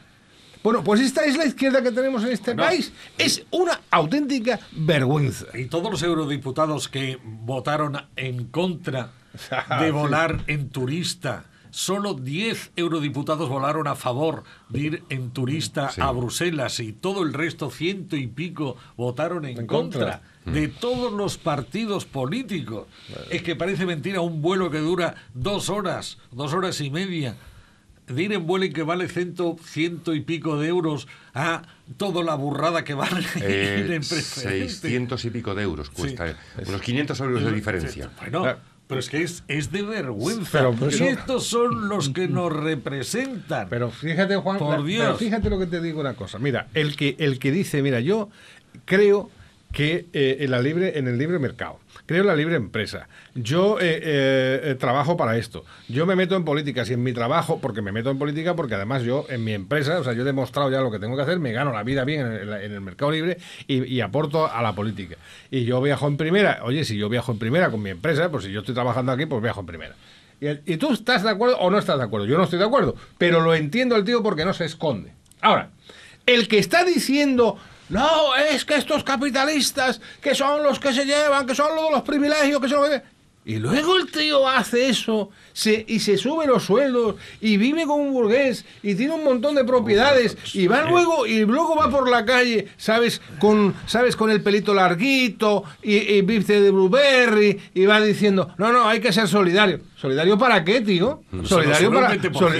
Bueno, pues esta es la izquierda que tenemos en este país. Es una auténtica vergüenza. Y todos los eurodiputados que votaron en contra <laughs> de volar en turista Solo 10 eurodiputados volaron a favor de ir en turista a Bruselas y todo el resto, ciento y pico, votaron en, contra? de mm. todos los partidos políticos. Es que parece mentira un vuelo que dura dos horas, dos horas y media de en vuelo que vale ciento, ciento y pico de euros a toda la burrada que vale eh, <laughs> ir en Seiscientos y pico de euros cuesta. Eh, unos 500 euros de diferencia. Bueno, pero es que es, de vergüenza. Estos son los que nos representan. Pero fíjate, Juan, Por Dios. fíjate lo que te digo una cosa. Mira, el que, el que dice, mira, yo creo que eh, en, la libre, en el libre mercado. Creo en la libre empresa. Yo eh, eh, trabajo para esto. Yo me meto en política. y en mi trabajo, porque me meto en política, porque además yo en mi empresa, o sea, yo he demostrado ya lo que tengo que hacer, me gano la vida bien en el, mercado libre y, aporto a la política. Y yo viajo en primera. Oye, si yo viajo en primera con mi empresa, pues si yo estoy trabajando aquí, pues viajo en primera. Y, y tú estás de acuerdo o no estás de acuerdo. Yo no estoy de acuerdo, pero lo entiendo el tío porque no se esconde. Ahora, el que está diciendo no, es que estos capitalistas, que son los que se llevan, que son los de los privilegios, que son los que... Y luego el tío hace eso se, y se sube los sueldos y vive con un burgués y tiene un montón de propiedades y va luego y luego va por la calle, sabes, con sabes con el pelito larguito y, y de blueberry y va diciendo, "No, no, hay que ser solidario." ¿Solidario para qué, tío? Solidario para,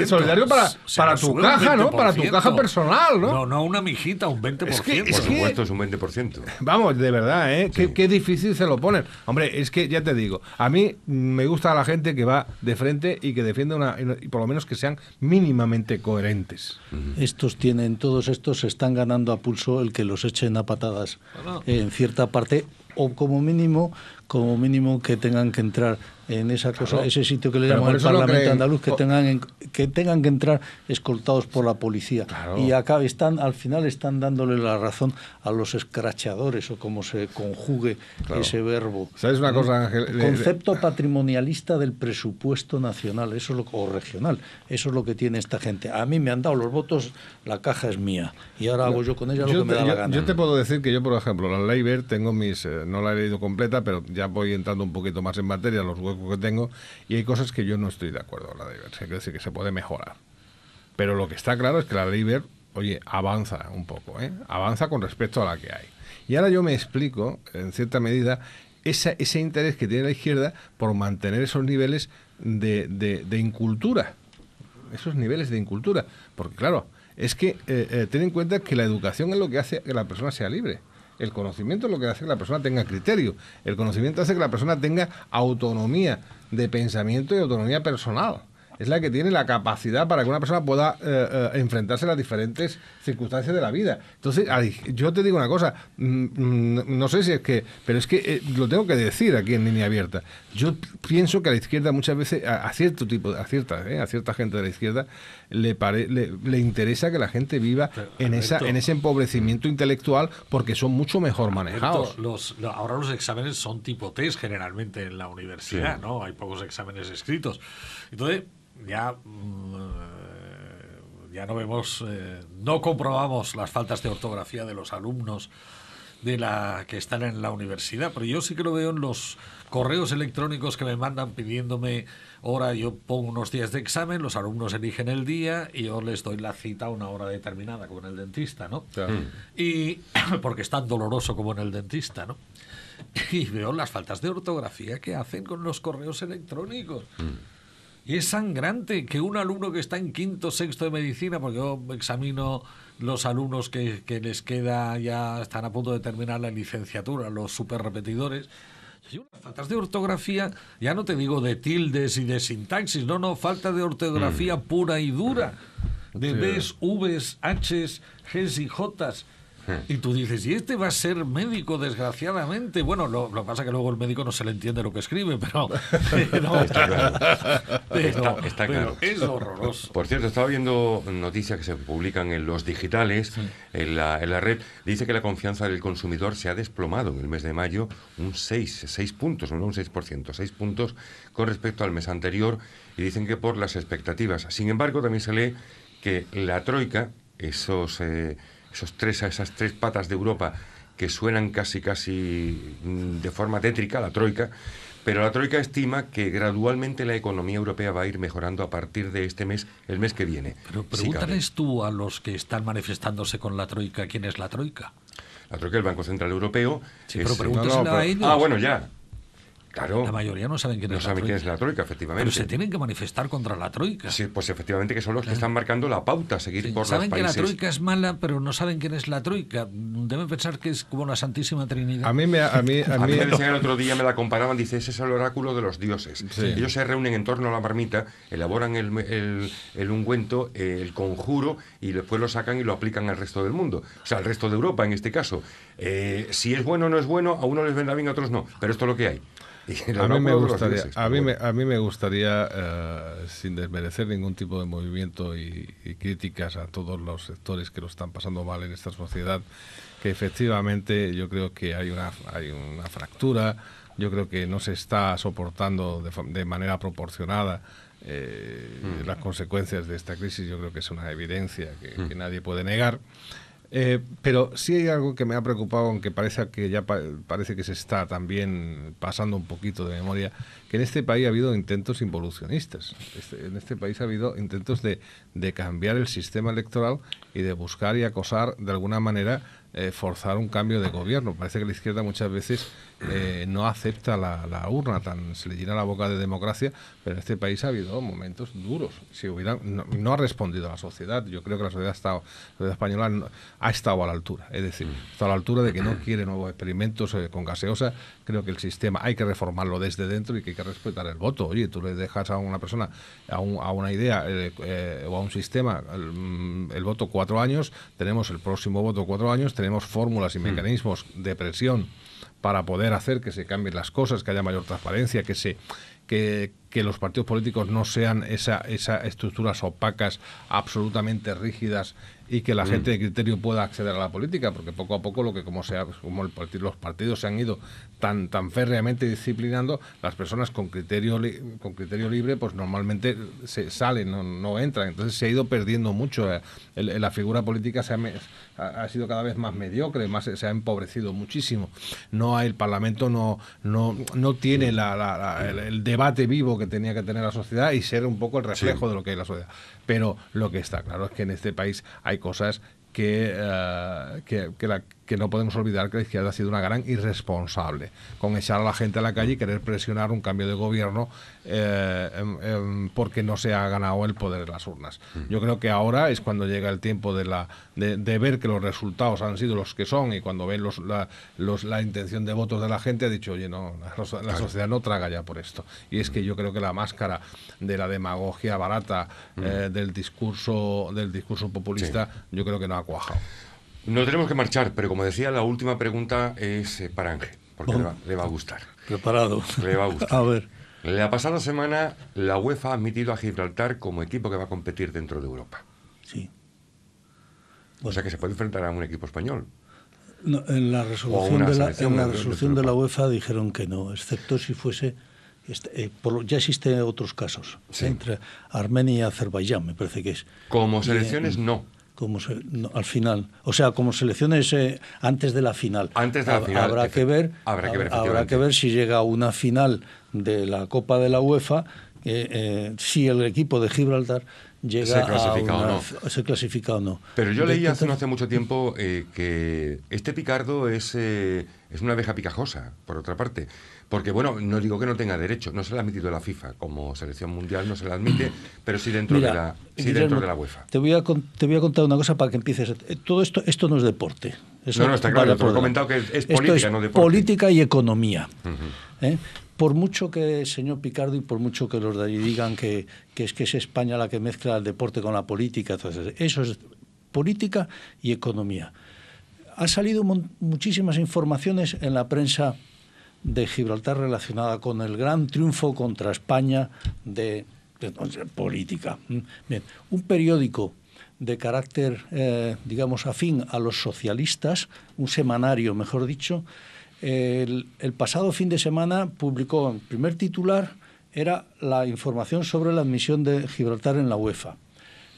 solidario para, tu caja, ¿no? Para tu caja personal, ¿no? No, no, una mijita, un 20%. por supuesto, es un 20%. Vamos, de verdad, ¿eh? Qué, difícil se lo ponen. Hombre, es que ya te digo, a mí me gusta la gente que va de frente y que defiende una. y por lo menos que sean mínimamente coherentes. Estos tienen, todos estos están ganando a pulso el que los echen a patadas. en cierta parte, o como mínimo, como mínimo que tengan que entrar en esa cosa, ese sitio que le llaman el Parlamento andaluz, que tengan, que tengan que entrar escoltados por la policía. Y acá están, al final están dándole la razón a los escrachadores o como se conjugue ese verbo. ¿Sabes una cosa, mm, Ángel? Concepto <laughs> patrimonialista del presupuesto nacional, eso es lo, o regional, eso es lo que tiene esta gente. A mí me han dado los votos, la caja es mía y ahora hago yo con ella lo que me da la gana. Yo te puedo decir que yo, por ejemplo, la ley Ver tengo mis, eh, no la he leído completa, pero ya voy entrando un poquito más en materia, los huecos que tengo, y hay cosas que yo no estoy de acuerdo con la ley se decir, que se puede mejorar. Pero lo que está claro es que la ley IBER oye, avanza un poco, ¿eh? avanza con respecto a la que hay. Y ahora yo me explico, en cierta medida, ese interés que tiene la izquierda por mantener esos niveles de, de, incultura. Esos niveles de incultura. Porque claro, es que eh, eh, ten en cuenta que la educación es lo que hace que la persona sea libre. El conocimiento es lo que hace que la persona tenga criterio. El conocimiento hace que la persona tenga autonomía de pensamiento y autonomía personal es la que tiene la capacidad para que una persona pueda eh, eh, enfrentarse a las diferentes circunstancias de la vida. Entonces, yo te digo una cosa, mm, mm, no sé si es que, pero es que eh, lo tengo que decir aquí en línea abierta. Yo pienso que a la izquierda muchas veces, a, cierto tipo, a cierta, a cierta gente de la izquierda, le, le, interesa que la gente viva en, esa, en ese empobrecimiento intelectual porque son mucho mejor manejados. los, ahora los exámenes son tipo test generalmente en la universidad, ¿no? Hay pocos exámenes escritos. Entonces, ya, mm, ya no vemos, eh, no comprobamos las faltas de ortografía de los alumnos de la que están en la universidad, pero yo sí que lo veo en los correos electrónicos que me mandan pidiéndome Ahora yo pongo unos días de examen, los alumnos eligen el día y yo les doy la cita a una hora determinada, como el dentista, ¿no? Mm. Y <clears throat> porque es tan doloroso como en el dentista, ¿no? <laughs> Y veo las faltas de ortografía que hacen con los correos electrónicos. Mm. Y es sangrante que un alumno que está en quinto, sexto de medicina, porque yo examino los alumnos que, les queda, ya están a punto de terminar la licenciatura, los super repetidores, faltas de ortografía, ya no te digo de tildes y de sintaxis, no, no, falta de ortografía mm. pura y dura, de Bs, Vs, Hs, Gs y Js. Y tú dices, y este va a ser médico, desgraciadamente. Bueno, lo que pasa que luego el médico no se le entiende lo que escribe, pero. <laughs> está claro. Está, Es horroroso. Por cierto, estaba viendo noticias que se publican en los digitales, en, la, red. Dice que la confianza del consumidor se ha desplomado en el mes de mayo un 6, 6 puntos, no un 6%, 6 puntos con respecto al mes anterior. Y dicen que por las expectativas. Sin embargo, también se lee que la troika, esos. Eh, esos tres, esas tres patas de Europa que suenan casi, casi mm, de forma tétrica, la troika, pero la Troika estima que gradualmente la economía europea va a ir mejorando a partir de este mes, el mes que viene. Pero pregúntales tú a los que están manifestándose con la Troika quién es la Troika. La Troika, el Banco Central Europeo. pero Ah, bueno, ya. La mayoría no saben quién, es, la quién Troika, efectivamente. Pero se tienen que manifestar contra la Troika. Sí, pues efectivamente que son los que están marcando la pauta seguir por Saben las Saben que la Troika es mala, pero no saben quién es la Troika. Deben pensar que es como la Santísima Trinidad. A mí me, a mí, el otro día, me la comparaban, dice, ese es el oráculo de los dioses. Ellos se reúnen en torno a la marmita, elaboran el, ungüento, eh, el conjuro, y después lo sacan y lo aplican al resto del mundo. O sea, al resto de Europa en este caso. Eh, si es bueno o no es bueno, a unos les vendrá bien, a otros no. Pero esto es lo que hay a, mí me gustaría, a, mí a mí me gustaría, sin desmerecer ningún tipo de movimiento y, críticas a todos los sectores que lo están pasando mal en esta sociedad, que efectivamente yo creo que hay una, hay una fractura, yo creo que no se está soportando de, manera proporcionada eh, mm. las consecuencias de esta crisis, yo creo que es una evidencia que mm. nadie puede negar. Eh, pero sí hay algo que me ha preocupado, aunque parece que ya parece que se está también pasando un poquito de memoria, que en este país ha habido intentos involucionistas. Este, en este país ha habido intentos de, de, cambiar el sistema electoral y de buscar y acosar, de alguna manera, eh, forzar un cambio de gobierno. Parece que la izquierda muchas veces eh, no acepta la, urna, tan se le llena la boca de democracia, pero en este país ha habido momentos duros. Si hubiera no, ha respondido la sociedad. Yo creo que la sociedad, ha estado, española ha estado a la altura. Es decir, mm. está a la altura de que no quiere nuevos experimentos eh, con gaseosa. Creo que el sistema hay que reformarlo desde dentro y que hay que respetar el voto. Oye, tú le dejas a una persona, a, una idea eh, o a un sistema mm, el, voto cuatro años, tenemos el próximo voto cuatro años, tenemos fórmulas y mm. mecanismos de presión para poder hacer que se cambien las cosas, que haya mayor transparencia, que se que, los partidos políticos no sean esas esa estructuras opacas, absolutamente rígidas y que la mm. gente de criterio pueda acceder a la política, porque poco a poco lo que como sea, como los partidos se han ido tan tan férreamente disciplinando, las personas con criterio con criterio libre pues normalmente se salen, no, entran, entonces se ha ido perdiendo mucho eh, la figura política se ha, sido cada vez más mediocre, más se ha empobrecido muchísimo. No el Parlamento no no no tiene el, debate vivo que tenía que tener la sociedad y ser un poco el reflejo de lo que es la sociedad. Pero lo que está claro es que en este país hay cosas que, uh, que, que, la, que no podemos olvidar que la izquierda ha sido una gran irresponsable con echar a la gente a la calle y querer presionar un cambio de gobierno eh, em, em, porque no se ha ganado el poder en las urnas. Mm. Yo creo que ahora es cuando llega el tiempo de, la, de, ver que los resultados han sido los que son y cuando ven los, la, intención de votos de la gente ha dicho, oye, no, la, sociedad no traga ya por esto. Y es que mm. yo creo que la máscara de la demagogia barata mm. eh, del discurso del discurso populista, yo creo que no ha cuajado. No tenemos que marchar, pero como decía, la última pregunta es eh, para Ángel, porque le va, a gustar. Preparado. Le va a gustar. <laughs> a ver. La pasada semana la UEFA ha admitido a Gibraltar como equipo que va a competir dentro de Europa. Sí. O sea que se puede enfrentar a un equipo español. en la resolución, de la, UEFA dijeron que no, excepto si fuese... Este, eh, ya existen otros casos, entre Armenia y Azerbaiyán, me parece que es. Como selecciones, eh, no como al final, o sea, como selecciones antes de la final. Antes de la final. Habrá que ver, habrá que ver, si llega a una final de la Copa de la UEFA, eh, eh, si el equipo de Gibraltar llega se clasifica, a o no. se clasifica o no. Pero yo leí hace, no hace mucho tiempo eh, que este Picardo es, es una abeja picajosa, por otra parte. Porque, bueno, no digo que no tenga derecho, no se le ha admitido la FIFA como selección mundial, no se la admite, <clears throat> pero sí dentro, de, la, dentro de la UEFA. Te voy, a, te voy a contar una cosa para que empieces. Eh, todo esto, esto no es deporte. no, no, está claro, te he comentado que es, política, no deporte. Política y economía. ¿Eh? por mucho que el señor Picardo y por mucho que los de allí digan que, es que es España la que mezcla el deporte con la política, entonces, eso es política y economía. Ha salido muchísimas informaciones en la prensa de Gibraltar relacionada con el gran triunfo contra España de, política. Mm, un periódico de carácter, eh, digamos, afín a los socialistas, un semanario, mejor dicho, el, pasado fin de semana publicó, en primer titular, era la información sobre la admisión de Gibraltar en la UEFA.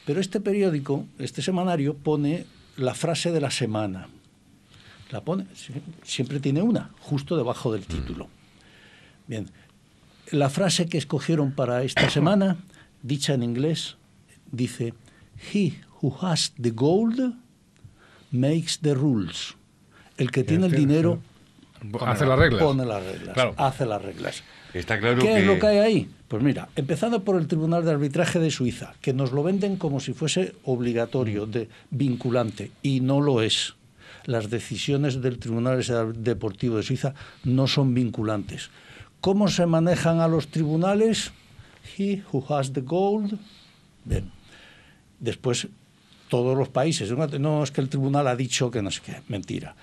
Pero este periódico, este semanario, pone la frase de la semana pone, siempre tiene una, justo debajo del mm. título. Bien, la frase que escogieron para esta <coughs> semana, dicha en inglés, dice, He who has the gold makes the rules. El que tiene el dinero hace las reglas. Pone las reglas, hace las reglas. Está claro ¿Qué es lo que hay ahí? Pues mira, empezando por el Tribunal de Arbitraje de Suiza, que nos lo venden como si fuese obligatorio, mm. de vinculante, y no lo es las decisiones del Tribunal Deportivo de Suiza no son vinculantes. ¿Cómo se manejan a los tribunales? He who has the gold. Después, todos los países. No es que el tribunal ha dicho que no es que... Mentira.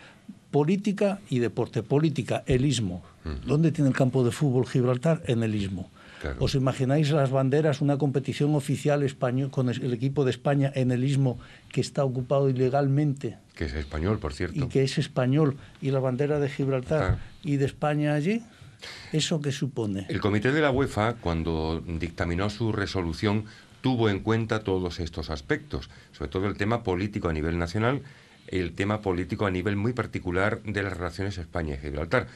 Política y deporte. Política, el istmo. ¿Dónde tiene el campo de fútbol Gibraltar? En el istmo. ¿Os imagináis las banderas, una competición oficial español con el equipo de España en el istmo que está ocupado ilegalmente? Que es español, por cierto. Y que es español. Y la bandera de Gibraltar ah. y de España allí. ¿Eso qué supone? El comité de la UEFA, cuando dictaminó su resolución, tuvo en cuenta todos estos aspectos, sobre todo el tema político a nivel nacional, el tema político a nivel muy particular de las relaciones España Gibraltar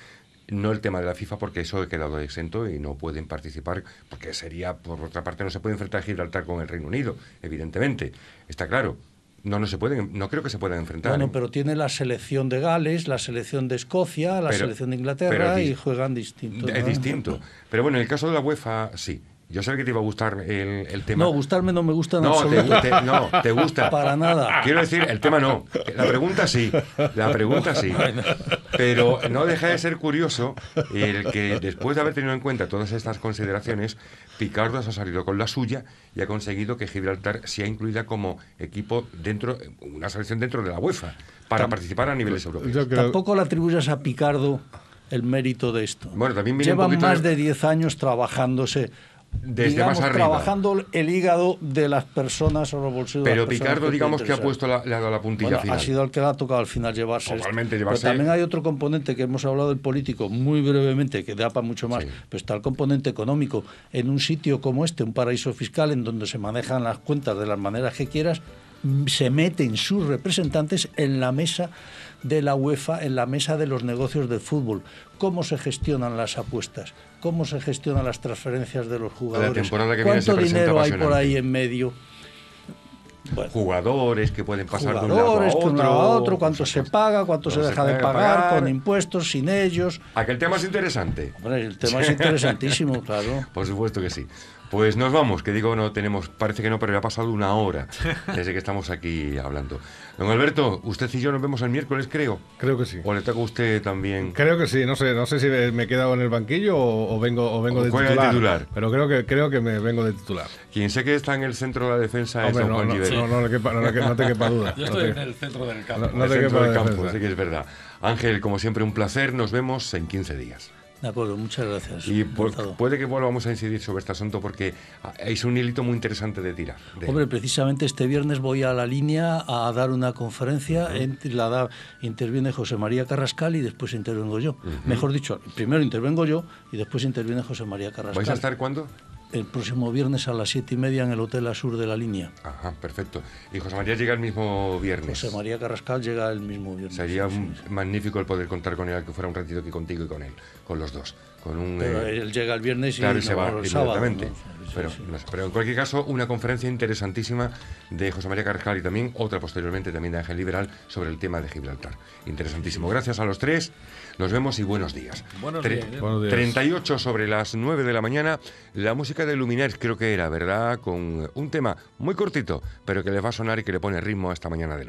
no el tema de la FIFA, porque eso he quedado exento y no pueden participar, porque sería, por otra parte, no se puede enfrentar Gibraltar con el Reino Unido, evidentemente, está claro. No, no se pueden, no creo que se puedan enfrentar. Bueno, pero tiene la selección de Gales, la selección de Escocia, la selección de Inglaterra y juegan distinto. Es distinto. Pero bueno, en el caso de la UEFA, sí. Yo sabía que te iba a gustar el, tema. No, gustarme no me gusta no, Te, no, te gusta. Para nada. Quiero decir, el tema no. La pregunta sí. La pregunta sí. Pero no deja de ser curioso el que después de haber tenido en cuenta todas estas consideraciones, Picardo ha salido con la suya y ha conseguido que Gibraltar sea incluida como equipo dentro, una selección dentro de la UEFA, para participar a niveles europeos. Tampoco le atribuyas a Picardo el mérito de esto. Bueno, también Llevan más de 10 años trabajándose desde trabajando el hígado de las personas o los bolsillos Pero de las Picardo, digamos que ha puesto la, puntilla Ha sido el que le ha tocado al final llevarse. Pero también hay otro componente que hemos hablado del político muy brevemente, que da para mucho más. pues Pero está el componente económico. En un sitio como este, un paraíso fiscal, en donde se manejan las cuentas de las maneras que quieras, se meten sus representantes en la mesa de la UEFA en la mesa de los negocios del fútbol. Cómo se gestionan las apuestas, cómo se gestionan las transferencias de los jugadores, cuánto dinero hay por ahí en medio. jugadores que pueden pasar de un lado a otro, otro cuánto se paga, cuánto se deja de pagar, con impuestos, sin ellos. Aquel tema es interesante. el tema es interesantísimo, <laughs> claro. Por supuesto que sí. Pues nos vamos, que digo, no tenemos, parece que no, pero ya ha pasado una hora <laughs> desde que estamos aquí hablando. Don Alberto, usted y yo nos vemos el miércoles, creo. Creo que sí. O le toca a usted también. Creo que sí, no sé, no sé si me he quedado en el banquillo o, vengo, o vengo de, titular, Pero creo que, creo que me vengo de titular. Quien sé que está en el centro de la defensa es don Juan no, no, no, te quepa duda. <laughs> Yo estoy en el centro del campo. No, el centro del campo, así que es verdad. Ángel, como siempre, un placer. Nos vemos en 15 días. De acuerdo, muchas gracias. Y pues, puede que volvamos a incidir sobre este asunto porque es un hilito muy interesante de tirar. Hombre, precisamente este viernes voy a la línea a dar una conferencia. la interviene José María Carrascal y después intervengo yo. Mejor dicho, primero intervengo yo y después interviene José María Carrascal. ¿Vais a estar cuándo? el próximo viernes a las siete y media en el Hotel Azur de la Línea. Ajá, perfecto. ¿Y José María llega el mismo viernes? José María Carrascal llega el mismo viernes. Sería magnífico el poder contar con él, que fuera un ratito aquí contigo y con él, con los dos. Con un, eh, él llega el viernes y, se va el Sábado, pero, en cualquier caso, una conferencia interesantísima de José María Carrascal y también otra posteriormente también de Ángel Liberal sobre el tema de Gibraltar. Interesantísimo. Gracias a los tres. Nos vemos y buenos días. Buenos, días. 38 eh. sobre las 9 de la mañana, la música de luminers creo que era, ¿verdad? Con un tema muy cortito, pero que les va a sonar y que le pone ritmo a esta mañana de lunes.